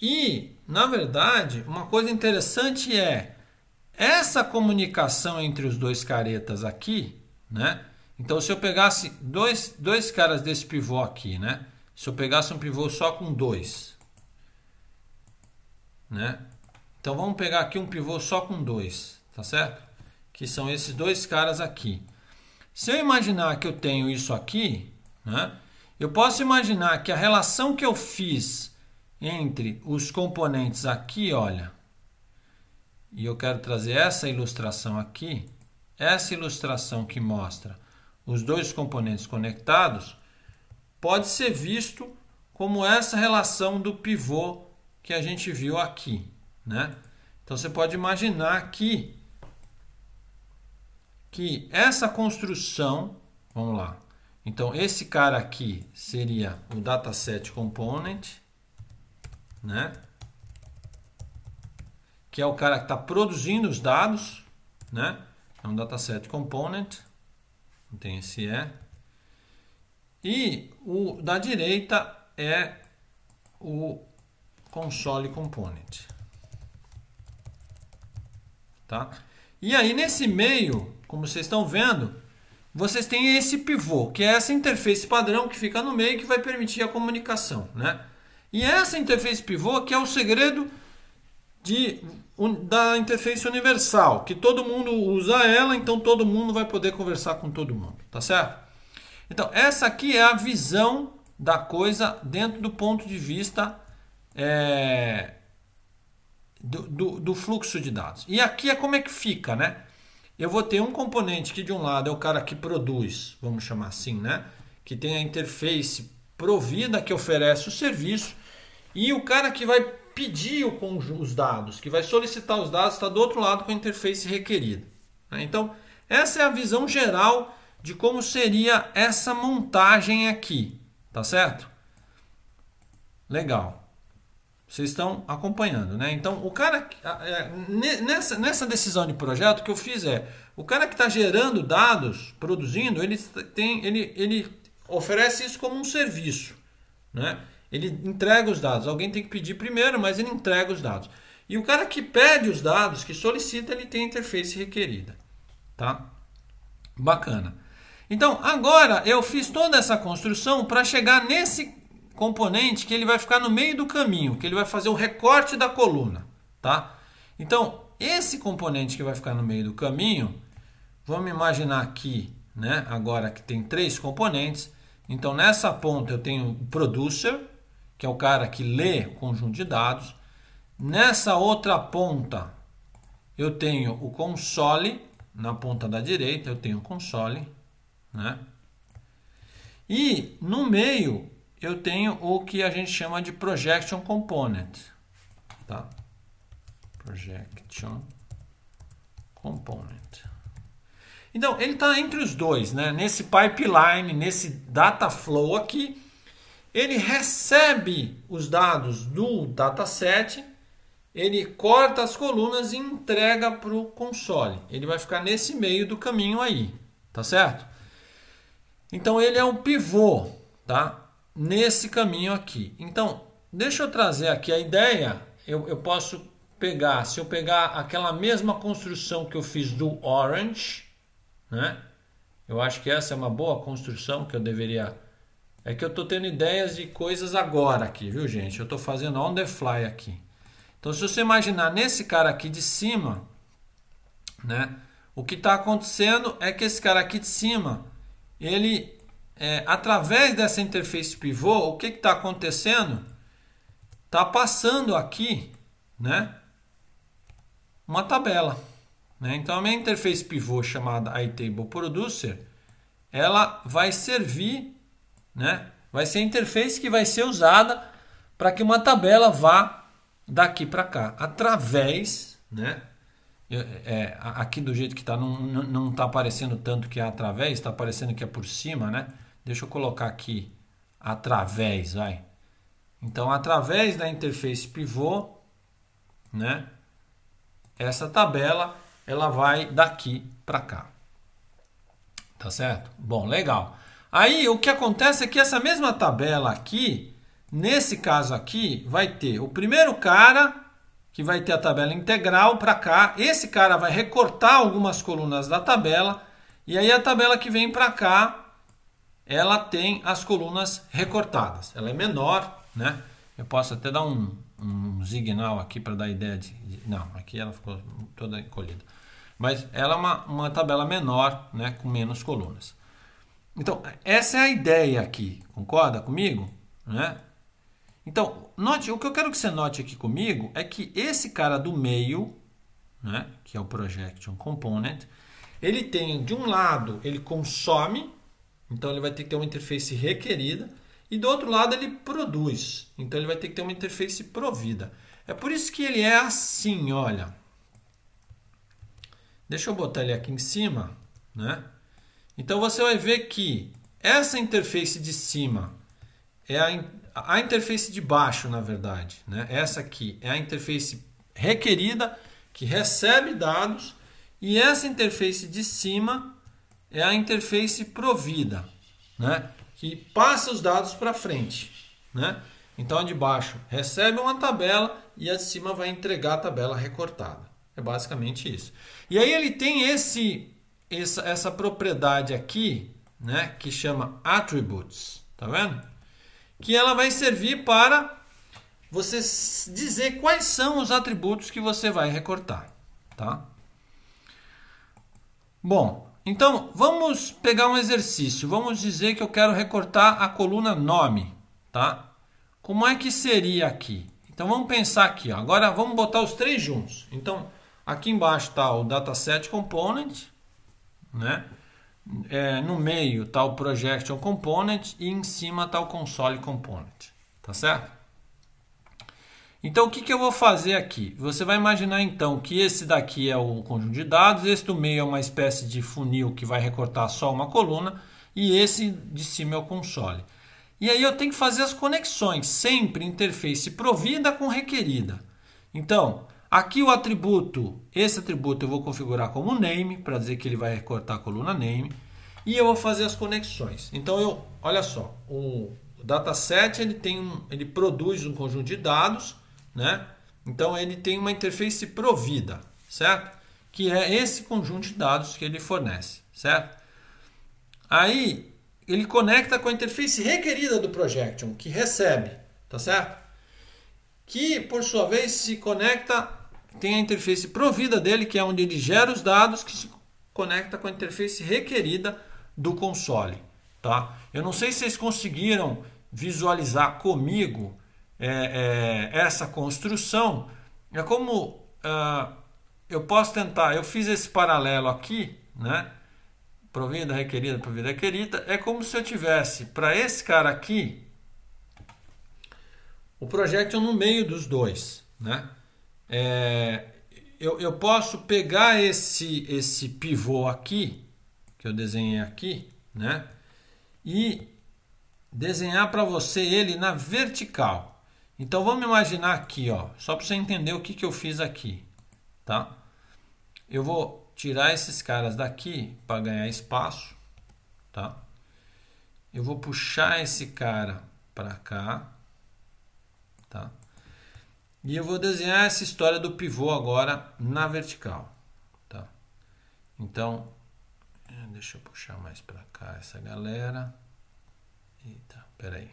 E, na verdade, uma coisa interessante é essa comunicação entre os dois caretas aqui, né? Então se eu pegasse dois, dois caras desse pivô aqui, né? Se eu pegasse um pivô só com dois, né? Então vamos pegar aqui um pivô só com dois, tá certo? Que são esses dois caras aqui. Se eu imaginar que eu tenho isso aqui, né? Eu posso imaginar que a relação que eu fiz entre os componentes aqui, olha, e eu quero trazer essa ilustração aqui, essa ilustração que mostra os dois componentes conectados, pode ser visto como essa relação do pivô que a gente viu aqui, né? Então você pode imaginar que que essa construção, vamos lá. Então esse cara aqui seria o dataset component, né? Que é o cara que está produzindo os dados, né? É um dataset component, não tem esse é. E o da direita é o console component. Tá? E aí nesse meio, como vocês estão vendo, vocês têm esse pivô, que é essa interface padrão que fica no meio que vai permitir a comunicação, né? E essa interface pivô que é o segredo de, da interface universal, que todo mundo usa ela, então todo mundo vai poder conversar com todo mundo, tá certo? Então, essa aqui é a visão da coisa dentro do ponto de vista é, do, do, do, fluxo de dados. E aqui é como é que fica, né? Eu vou ter um componente que de um lado é o cara que produz, vamos chamar assim, né? Que tem a interface provida que oferece o serviço e o cara que vai pedir o, os dados, que vai solicitar os dados, está do outro lado com a interface requerida. Né? Então, essa é a visão geral de como seria essa montagem aqui, tá certo? Legal. Vocês estão acompanhando, né? Então, o cara. É, nessa, nessa decisão de projeto, que eu fiz é. O cara que está gerando dados, produzindo, ele, tem, ele, ele oferece isso como um serviço, né? Ele entrega os dados. Alguém tem que pedir primeiro, mas ele entrega os dados. E o cara que pede os dados, que solicita, ele tem a interface requerida, tá? Bacana. Então, agora eu fiz toda essa construção para chegar nesse componente que ele vai ficar no meio do caminho, que ele vai fazer o recorte da coluna, tá? Então, esse componente que vai ficar no meio do caminho, vamos imaginar aqui, né? Agora que tem três componentes. Então, nessa ponta eu tenho o producer, que é o cara que lê o conjunto de dados. Nessa outra ponta eu tenho o console, na ponta da direita eu tenho o console, né? E no meio eu tenho o que a gente chama de projection component. Tá? Projection component. Então, ele está entre os dois, né? Nesse pipeline, nesse data flow aqui, ele recebe os dados do dataset, ele corta as colunas e entrega para o console. Ele vai ficar nesse meio do caminho aí, tá certo? Então ele é um pivô, tá? nesse caminho aqui. Então, deixa eu trazer aqui a ideia. Eu, eu posso pegar, se eu pegar aquela mesma construção que eu fiz do orange, né? Eu acho que essa é uma boa construção que eu deveria. É que eu estou tendo ideias de coisas agora aqui, viu, gente? Eu estou fazendo on the fly aqui. Então, se você imaginar nesse cara aqui de cima, né? O que está acontecendo é que esse cara aqui de cima, ele é, através dessa interface pivô, o que está acontecendo? Está passando aqui né, uma tabela. Né? Então, a minha interface pivô chamada iTable Producer, ela vai servir, né, vai ser a interface que vai ser usada para que uma tabela vá daqui para cá, através, né, é, é aqui do jeito que está, não está aparecendo tanto que é através, está aparecendo que é por cima, né? Deixa eu colocar aqui através, vai. Então, através da interface pivô, né? Essa tabela, ela vai daqui para cá. Tá certo? Bom, legal. Aí, o que acontece é que essa mesma tabela aqui, nesse caso aqui, vai ter o primeiro cara, que vai ter a tabela integral para cá. Esse cara vai recortar algumas colunas da tabela. E aí, a tabela que vem para cá ela tem as colunas recortadas. Ela é menor, né? Eu posso até dar um, um zignal aqui para dar ideia de, de, Não, aqui ela ficou toda encolhida. Mas ela é uma, uma tabela menor, né? Com menos colunas. Então, essa é a ideia aqui. Concorda comigo? Né? Então, note, o que eu quero que você note aqui comigo é que esse cara do meio, né, que é o Projection Component, ele tem, de um lado, ele consome então ele vai ter que ter uma interface requerida e do outro lado ele produz. Então ele vai ter que ter uma interface provida. É por isso que ele é assim, olha. Deixa eu botar ele aqui em cima, né? Então você vai ver que essa interface de cima é a, a interface de baixo, na verdade, né? Essa aqui é a interface requerida que recebe dados e essa interface de cima é a interface provida, né? que passa os dados para frente. Né? Então a de baixo recebe uma tabela e a de cima vai entregar a tabela recortada. É basicamente isso. E aí ele tem esse essa, essa propriedade aqui, né, que chama attributes, tá vendo? Que ela vai servir para você dizer quais são os atributos que você vai recortar, tá? Bom, então, vamos pegar um exercício. Vamos dizer que eu quero recortar a coluna nome, tá? Como é que seria aqui? Então, vamos pensar aqui. Ó. Agora, vamos botar os três juntos. Então, aqui embaixo está o Dataset Component, né? É, no meio está o Projection Component e em cima está o Console Component, tá certo? Então, o que, que eu vou fazer aqui? Você vai imaginar, então, que esse daqui é um conjunto de dados, este do meio é uma espécie de funil que vai recortar só uma coluna, e esse de cima é o console. E aí eu tenho que fazer as conexões, sempre interface provida com requerida. Então, aqui o atributo, esse atributo eu vou configurar como name, para dizer que ele vai recortar a coluna name, e eu vou fazer as conexões. Então, eu, olha só, o dataset ele, tem um, ele produz um conjunto de dados, né? Então ele tem uma interface provida, certo? Que é esse conjunto de dados que ele fornece, certo? Aí ele conecta com a interface requerida do Projection, que recebe, tá certo? Que por sua vez se conecta, tem a interface provida dele, que é onde ele gera os dados, que se conecta com a interface requerida do console, tá? Eu não sei se vocês conseguiram visualizar comigo é, é, essa construção, é como ah, eu posso tentar, eu fiz esse paralelo aqui, né? da requerida, da querida, é como se eu tivesse para esse cara aqui o projeto no meio dos dois, né? É, eu, eu posso pegar esse, esse pivô aqui, que eu desenhei aqui, né? E desenhar para você ele na vertical. Então vamos imaginar aqui, ó, só para você entender o que, que eu fiz aqui, tá? Eu vou tirar esses caras daqui para ganhar espaço, tá? Eu vou puxar esse cara para cá, tá? E eu vou desenhar essa história do pivô agora na vertical, tá? Então, eh, deixa eu puxar mais para cá essa galera. Eita, peraí.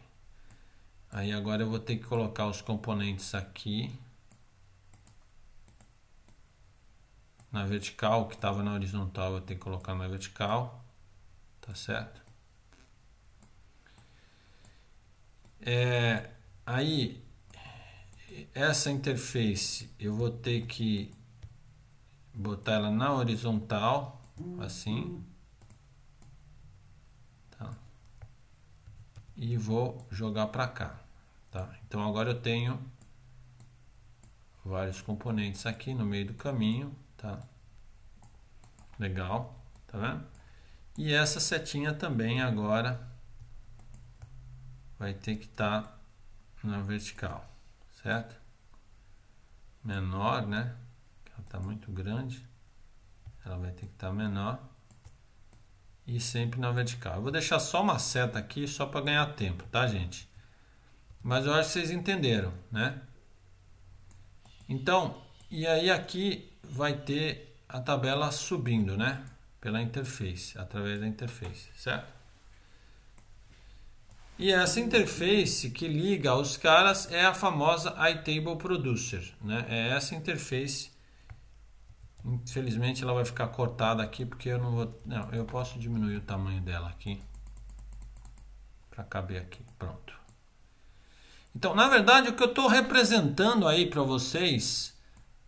Aí agora eu vou ter que colocar os componentes aqui na vertical, que estava na horizontal, eu tenho que colocar na vertical, tá certo? É, aí essa interface eu vou ter que botar ela na horizontal, assim. e vou jogar para cá. Tá? Então agora eu tenho vários componentes aqui no meio do caminho, tá? Legal, tá vendo? E essa setinha também agora vai ter que estar tá na vertical, certo? Menor, né? Ela está muito grande, ela vai ter que estar tá menor e sempre na vertical. Eu vou deixar só uma seta aqui só para ganhar tempo, tá, gente? Mas eu acho que vocês entenderam, né? Então, e aí aqui vai ter a tabela subindo, né? Pela interface, através da interface, certo? E essa interface que liga os caras é a famosa iTable Producer, né? É essa interface Infelizmente ela vai ficar cortada aqui porque eu não vou... Não, eu posso diminuir o tamanho dela aqui para caber aqui, pronto. Então, na verdade, o que eu estou representando aí para vocês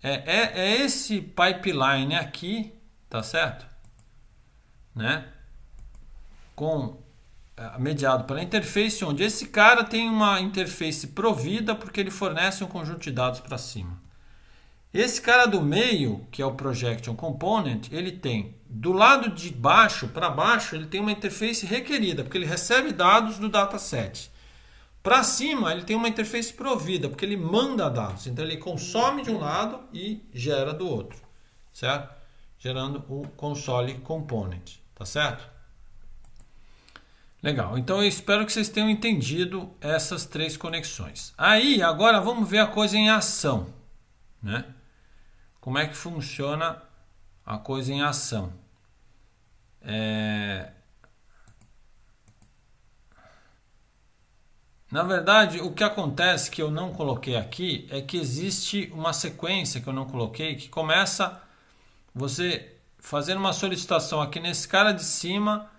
é, é, é, esse pipeline aqui, tá certo? Né? Com é, mediado pela interface, onde esse cara tem uma interface provida porque ele fornece um conjunto de dados para cima. Esse cara do meio, que é o Projection Component, ele tem do lado de baixo para baixo, ele tem uma interface requerida, porque ele recebe dados do dataset. Para cima, ele tem uma interface provida, porque ele manda dados. Então, ele consome de um lado e gera do outro, certo? Gerando o console component, tá certo? Legal, então eu espero que vocês tenham entendido essas três conexões. Aí, agora vamos ver a coisa em ação, né? como é que funciona a coisa em ação. É... Na verdade, o que acontece que eu não coloquei aqui é que existe uma sequência que eu não coloquei que começa você fazendo uma solicitação aqui nesse cara de cima,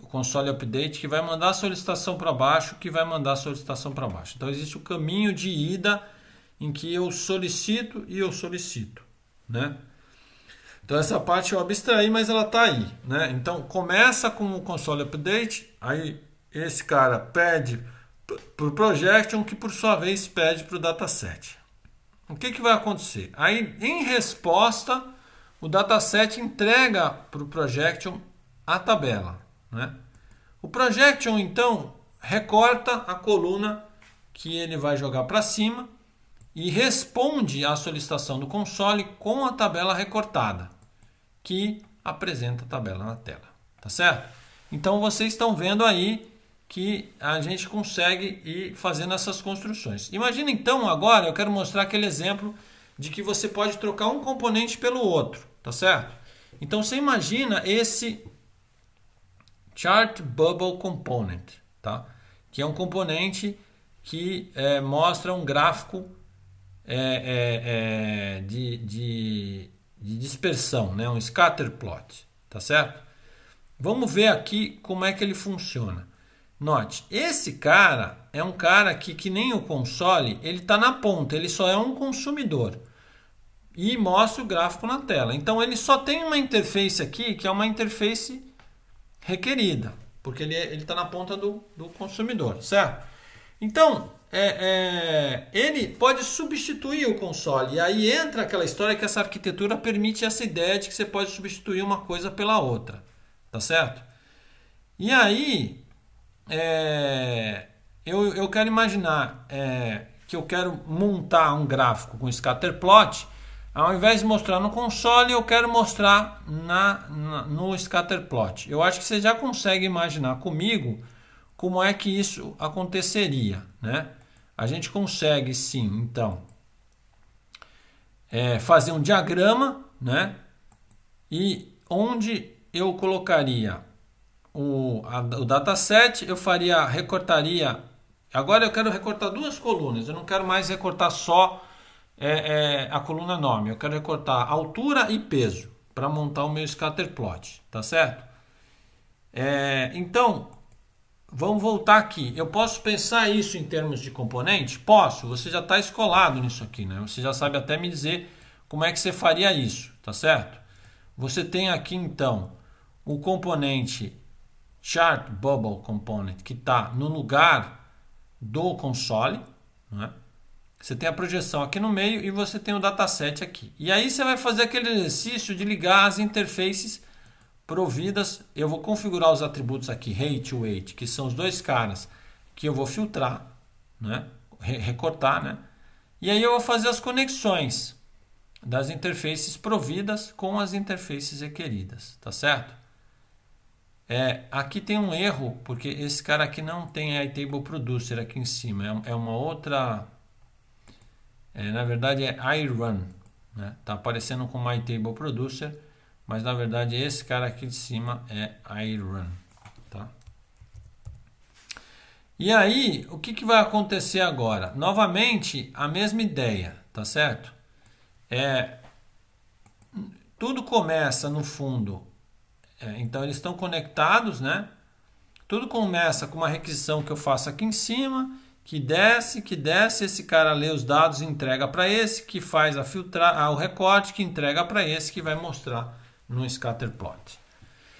o console update que vai mandar a solicitação para baixo, que vai mandar a solicitação para baixo. Então existe o caminho de ida em que eu solicito e eu solicito, né? Então essa parte eu abstraí, mas ela está aí, né? Então começa com o console update, aí esse cara pede para o projection, que por sua vez pede para o dataset. O que, que vai acontecer? Aí em resposta, o dataset entrega para o projection a tabela, né? O projection então recorta a coluna que ele vai jogar para cima e responde à solicitação do console com a tabela recortada, que apresenta a tabela na tela, tá certo? Então vocês estão vendo aí que a gente consegue ir fazendo essas construções. Imagina então agora, eu quero mostrar aquele exemplo de que você pode trocar um componente pelo outro, tá certo? Então você imagina esse chart bubble component, tá? Que é um componente que é, mostra um gráfico é, é, é, de, de, de dispersão, né? um scatter plot, tá certo? Vamos ver aqui como é que ele funciona. Note, esse cara é um cara que, que nem o console, ele está na ponta, ele só é um consumidor. E mostra o gráfico na tela. Então ele só tem uma interface aqui que é uma interface requerida, porque ele é, está na ponta do, do consumidor, certo? Então, é, é, ele pode substituir o console. E aí entra aquela história que essa arquitetura permite essa ideia de que você pode substituir uma coisa pela outra, tá certo? E aí é, eu, eu quero imaginar é, que eu quero montar um gráfico com scatterplot. Ao invés de mostrar no console, eu quero mostrar na, na, no scatterplot. Eu acho que você já consegue imaginar comigo como é que isso aconteceria, né? A gente consegue sim, então, é, fazer um diagrama, né? E onde eu colocaria o, a, o dataset, eu faria, recortaria. Agora eu quero recortar duas colunas, eu não quero mais recortar só é, é, a coluna nome, eu quero recortar altura e peso para montar o meu scatter plot, tá certo? É, então, Vamos voltar aqui. Eu posso pensar isso em termos de componente? Posso. Você já está escolado nisso aqui, né? Você já sabe até me dizer como é que você faria isso, tá certo? Você tem aqui então o componente chart bubble component que está no lugar do console, né? Você tem a projeção aqui no meio e você tem o dataset aqui. E aí você vai fazer aquele exercício de ligar as interfaces Providas, eu vou configurar os atributos aqui, rate, weight, que são os dois caras que eu vou filtrar, né? recortar, né? E aí eu vou fazer as conexões das interfaces providas com as interfaces requeridas, tá certo? É, aqui tem um erro, porque esse cara aqui não tem iTableProducer Producer aqui em cima, é, é uma outra... É, na verdade é iRun, né? tá aparecendo com iTable Producer, mas na verdade esse cara aqui de cima é Iran, tá? E aí, o que, que vai acontecer agora? Novamente, a mesma ideia, tá certo? É, tudo começa no fundo. É, então eles estão conectados, né? Tudo começa com uma requisição que eu faço aqui em cima, que desce, que desce, esse cara lê os dados, entrega para esse, que faz a filtrar, ah, o recorte, que entrega para esse, que vai mostrar no scatterplot.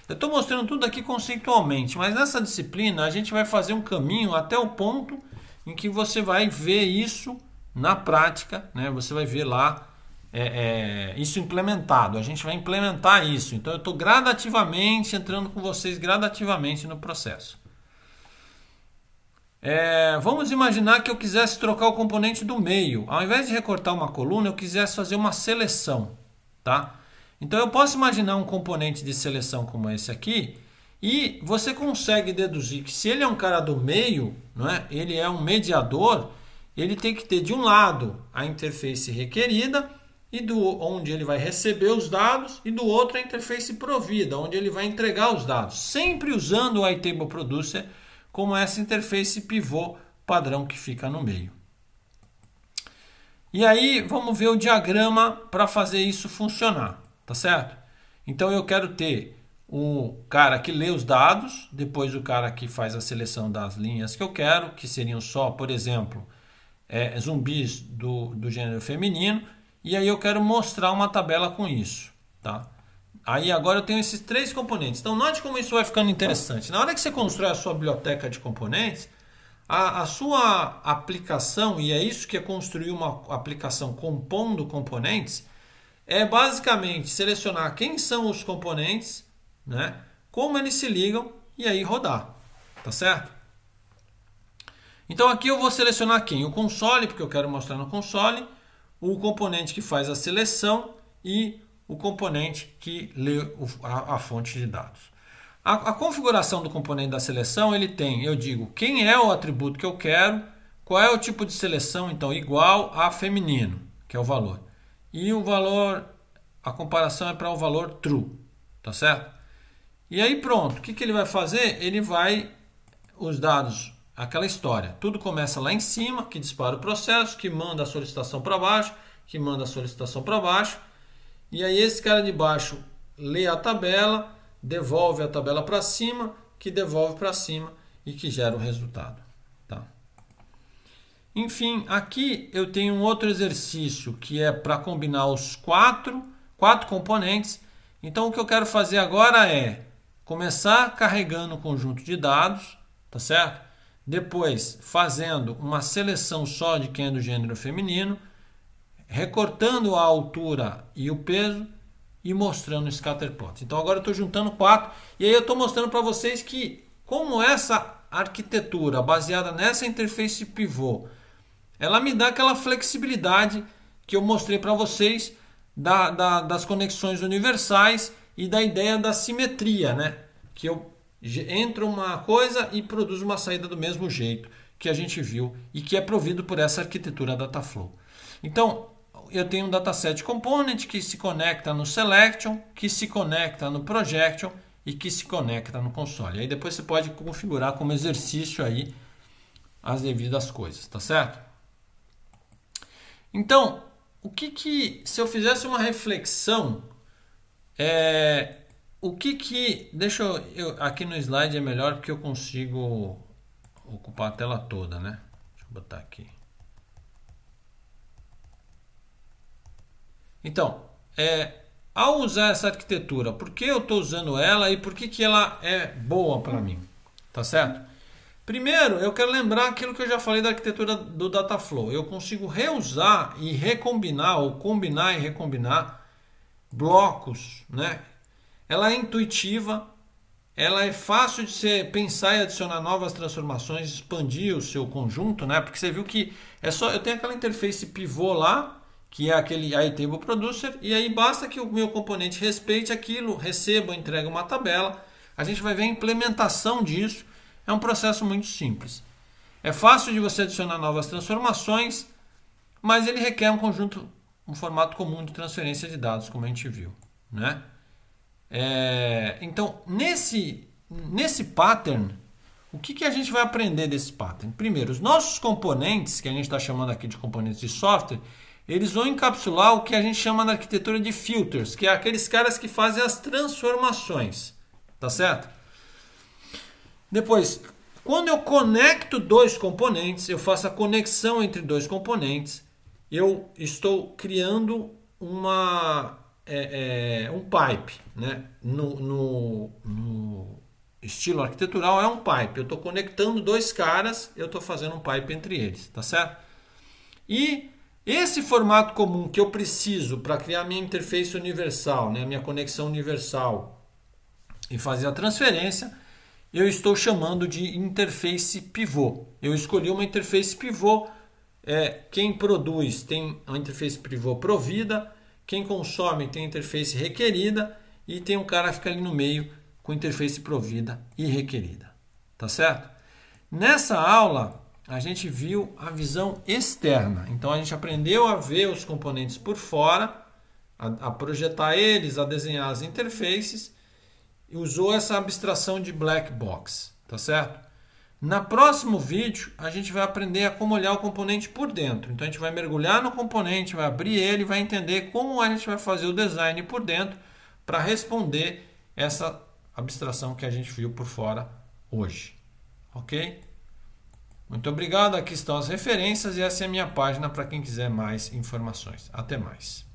Eu estou mostrando tudo aqui conceitualmente, mas nessa disciplina a gente vai fazer um caminho até o ponto em que você vai ver isso na prática, né? Você vai ver lá é, é, isso implementado. A gente vai implementar isso. Então eu estou gradativamente entrando com vocês gradativamente no processo. É, vamos imaginar que eu quisesse trocar o componente do meio. Ao invés de recortar uma coluna, eu quisesse fazer uma seleção, tá? Então eu posso imaginar um componente de seleção como esse aqui e você consegue deduzir que se ele é um cara do meio, não é? ele é um mediador, ele tem que ter de um lado a interface requerida e do onde ele vai receber os dados e do outro a interface provida, onde ele vai entregar os dados, sempre usando o iTable Producer como essa interface pivô padrão que fica no meio. E aí vamos ver o diagrama para fazer isso funcionar tá certo? Então eu quero ter o cara que lê os dados, depois o cara que faz a seleção das linhas que eu quero, que seriam só, por exemplo, é, zumbis do, do gênero feminino, e aí eu quero mostrar uma tabela com isso, tá? Aí agora eu tenho esses três componentes. Então note como isso vai ficando interessante. Na hora que você constrói a sua biblioteca de componentes, a, a sua aplicação, e é isso que é construir uma aplicação compondo componentes, é basicamente selecionar quem são os componentes, né? como eles se ligam e aí rodar, tá certo? Então aqui eu vou selecionar quem? O console, porque eu quero mostrar no console, o componente que faz a seleção e o componente que lê a, fonte de dados. A, a, configuração do componente da seleção, ele tem, eu digo, quem é o atributo que eu quero, qual é o tipo de seleção, então, igual a feminino, que é o valor e o valor, a comparação é para o um valor true, tá certo? E aí pronto, o que, que ele vai fazer? Ele vai, os dados, aquela história, tudo começa lá em cima, que dispara o processo, que manda a solicitação para baixo, que manda a solicitação para baixo, e aí esse cara de baixo lê a tabela, devolve a tabela para cima, que devolve para cima e que gera o resultado. Enfim, aqui eu tenho um outro exercício que é para combinar os quatro, quatro componentes. Então o que eu quero fazer agora é começar carregando o um conjunto de dados, tá certo? Depois fazendo uma seleção só de quem é do gênero feminino, recortando a altura e o peso e mostrando o scatterplot Então agora eu estou juntando quatro e aí eu estou mostrando para vocês que como essa arquitetura baseada nessa interface pivô ela me dá aquela flexibilidade que eu mostrei para vocês da, da, das conexões universais e da ideia da simetria, né? Que eu entro uma coisa e produzo uma saída do mesmo jeito que a gente viu e que é provido por essa arquitetura Dataflow. Então, eu tenho um dataset component que se conecta no selection, que se conecta no projection e que se conecta no console. Aí depois você pode configurar como exercício aí as devidas coisas, tá certo? Então, o que que se eu fizesse uma reflexão, é, o que que deixa eu, eu, aqui no slide é melhor porque eu consigo ocupar a tela toda, né? Deixa eu botar aqui. Então, é, ao usar essa arquitetura, por que eu estou usando ela e por que, que ela é boa para mim? Tá certo? Primeiro, eu quero lembrar aquilo que eu já falei da arquitetura do Dataflow. Eu consigo reusar e recombinar, ou combinar e recombinar blocos, né? Ela é intuitiva, ela é fácil de você pensar e adicionar novas transformações, expandir o seu conjunto, né? Porque você viu que é só eu tenho aquela interface pivô lá, que é aquele iTable Producer, e aí basta que o meu componente respeite aquilo, receba, entregue uma tabela. A gente vai ver a implementação disso é um processo muito simples. É fácil de você adicionar novas transformações, mas ele requer um conjunto, um formato comum de transferência de dados, como a gente viu. Né? É, então, nesse, nesse pattern, o que, que a gente vai aprender desse pattern? Primeiro, os nossos componentes, que a gente está chamando aqui de componentes de software, eles vão encapsular o que a gente chama na arquitetura de filters, que é aqueles caras que fazem as transformações, tá certo? Depois, quando eu conecto dois componentes, eu faço a conexão entre dois componentes, eu estou criando uma, é, é, um pipe. Né? No, no, no, estilo arquitetural é um pipe. Eu estou conectando dois caras, eu estou fazendo um pipe entre eles, tá certo? E esse formato comum que eu preciso para criar minha interface universal, né? minha conexão universal e fazer a transferência eu estou chamando de interface pivô. Eu escolhi uma interface pivô. É, quem produz tem a interface pivô provida, quem consome tem a interface requerida e tem um cara que fica ali no meio com interface provida e requerida. Tá certo? Nessa aula, a gente viu a visão externa. Então, a gente aprendeu a ver os componentes por fora, a, a projetar eles, a desenhar as interfaces usou essa abstração de black box, tá certo? Na próximo vídeo, a gente vai aprender a como olhar o componente por dentro. Então, a gente vai mergulhar no componente, vai abrir ele, vai entender como a gente vai fazer o design por dentro para responder essa abstração que a gente viu por fora hoje. Ok? Muito obrigado, aqui estão as referências e essa é a minha página para quem quiser mais informações. Até mais.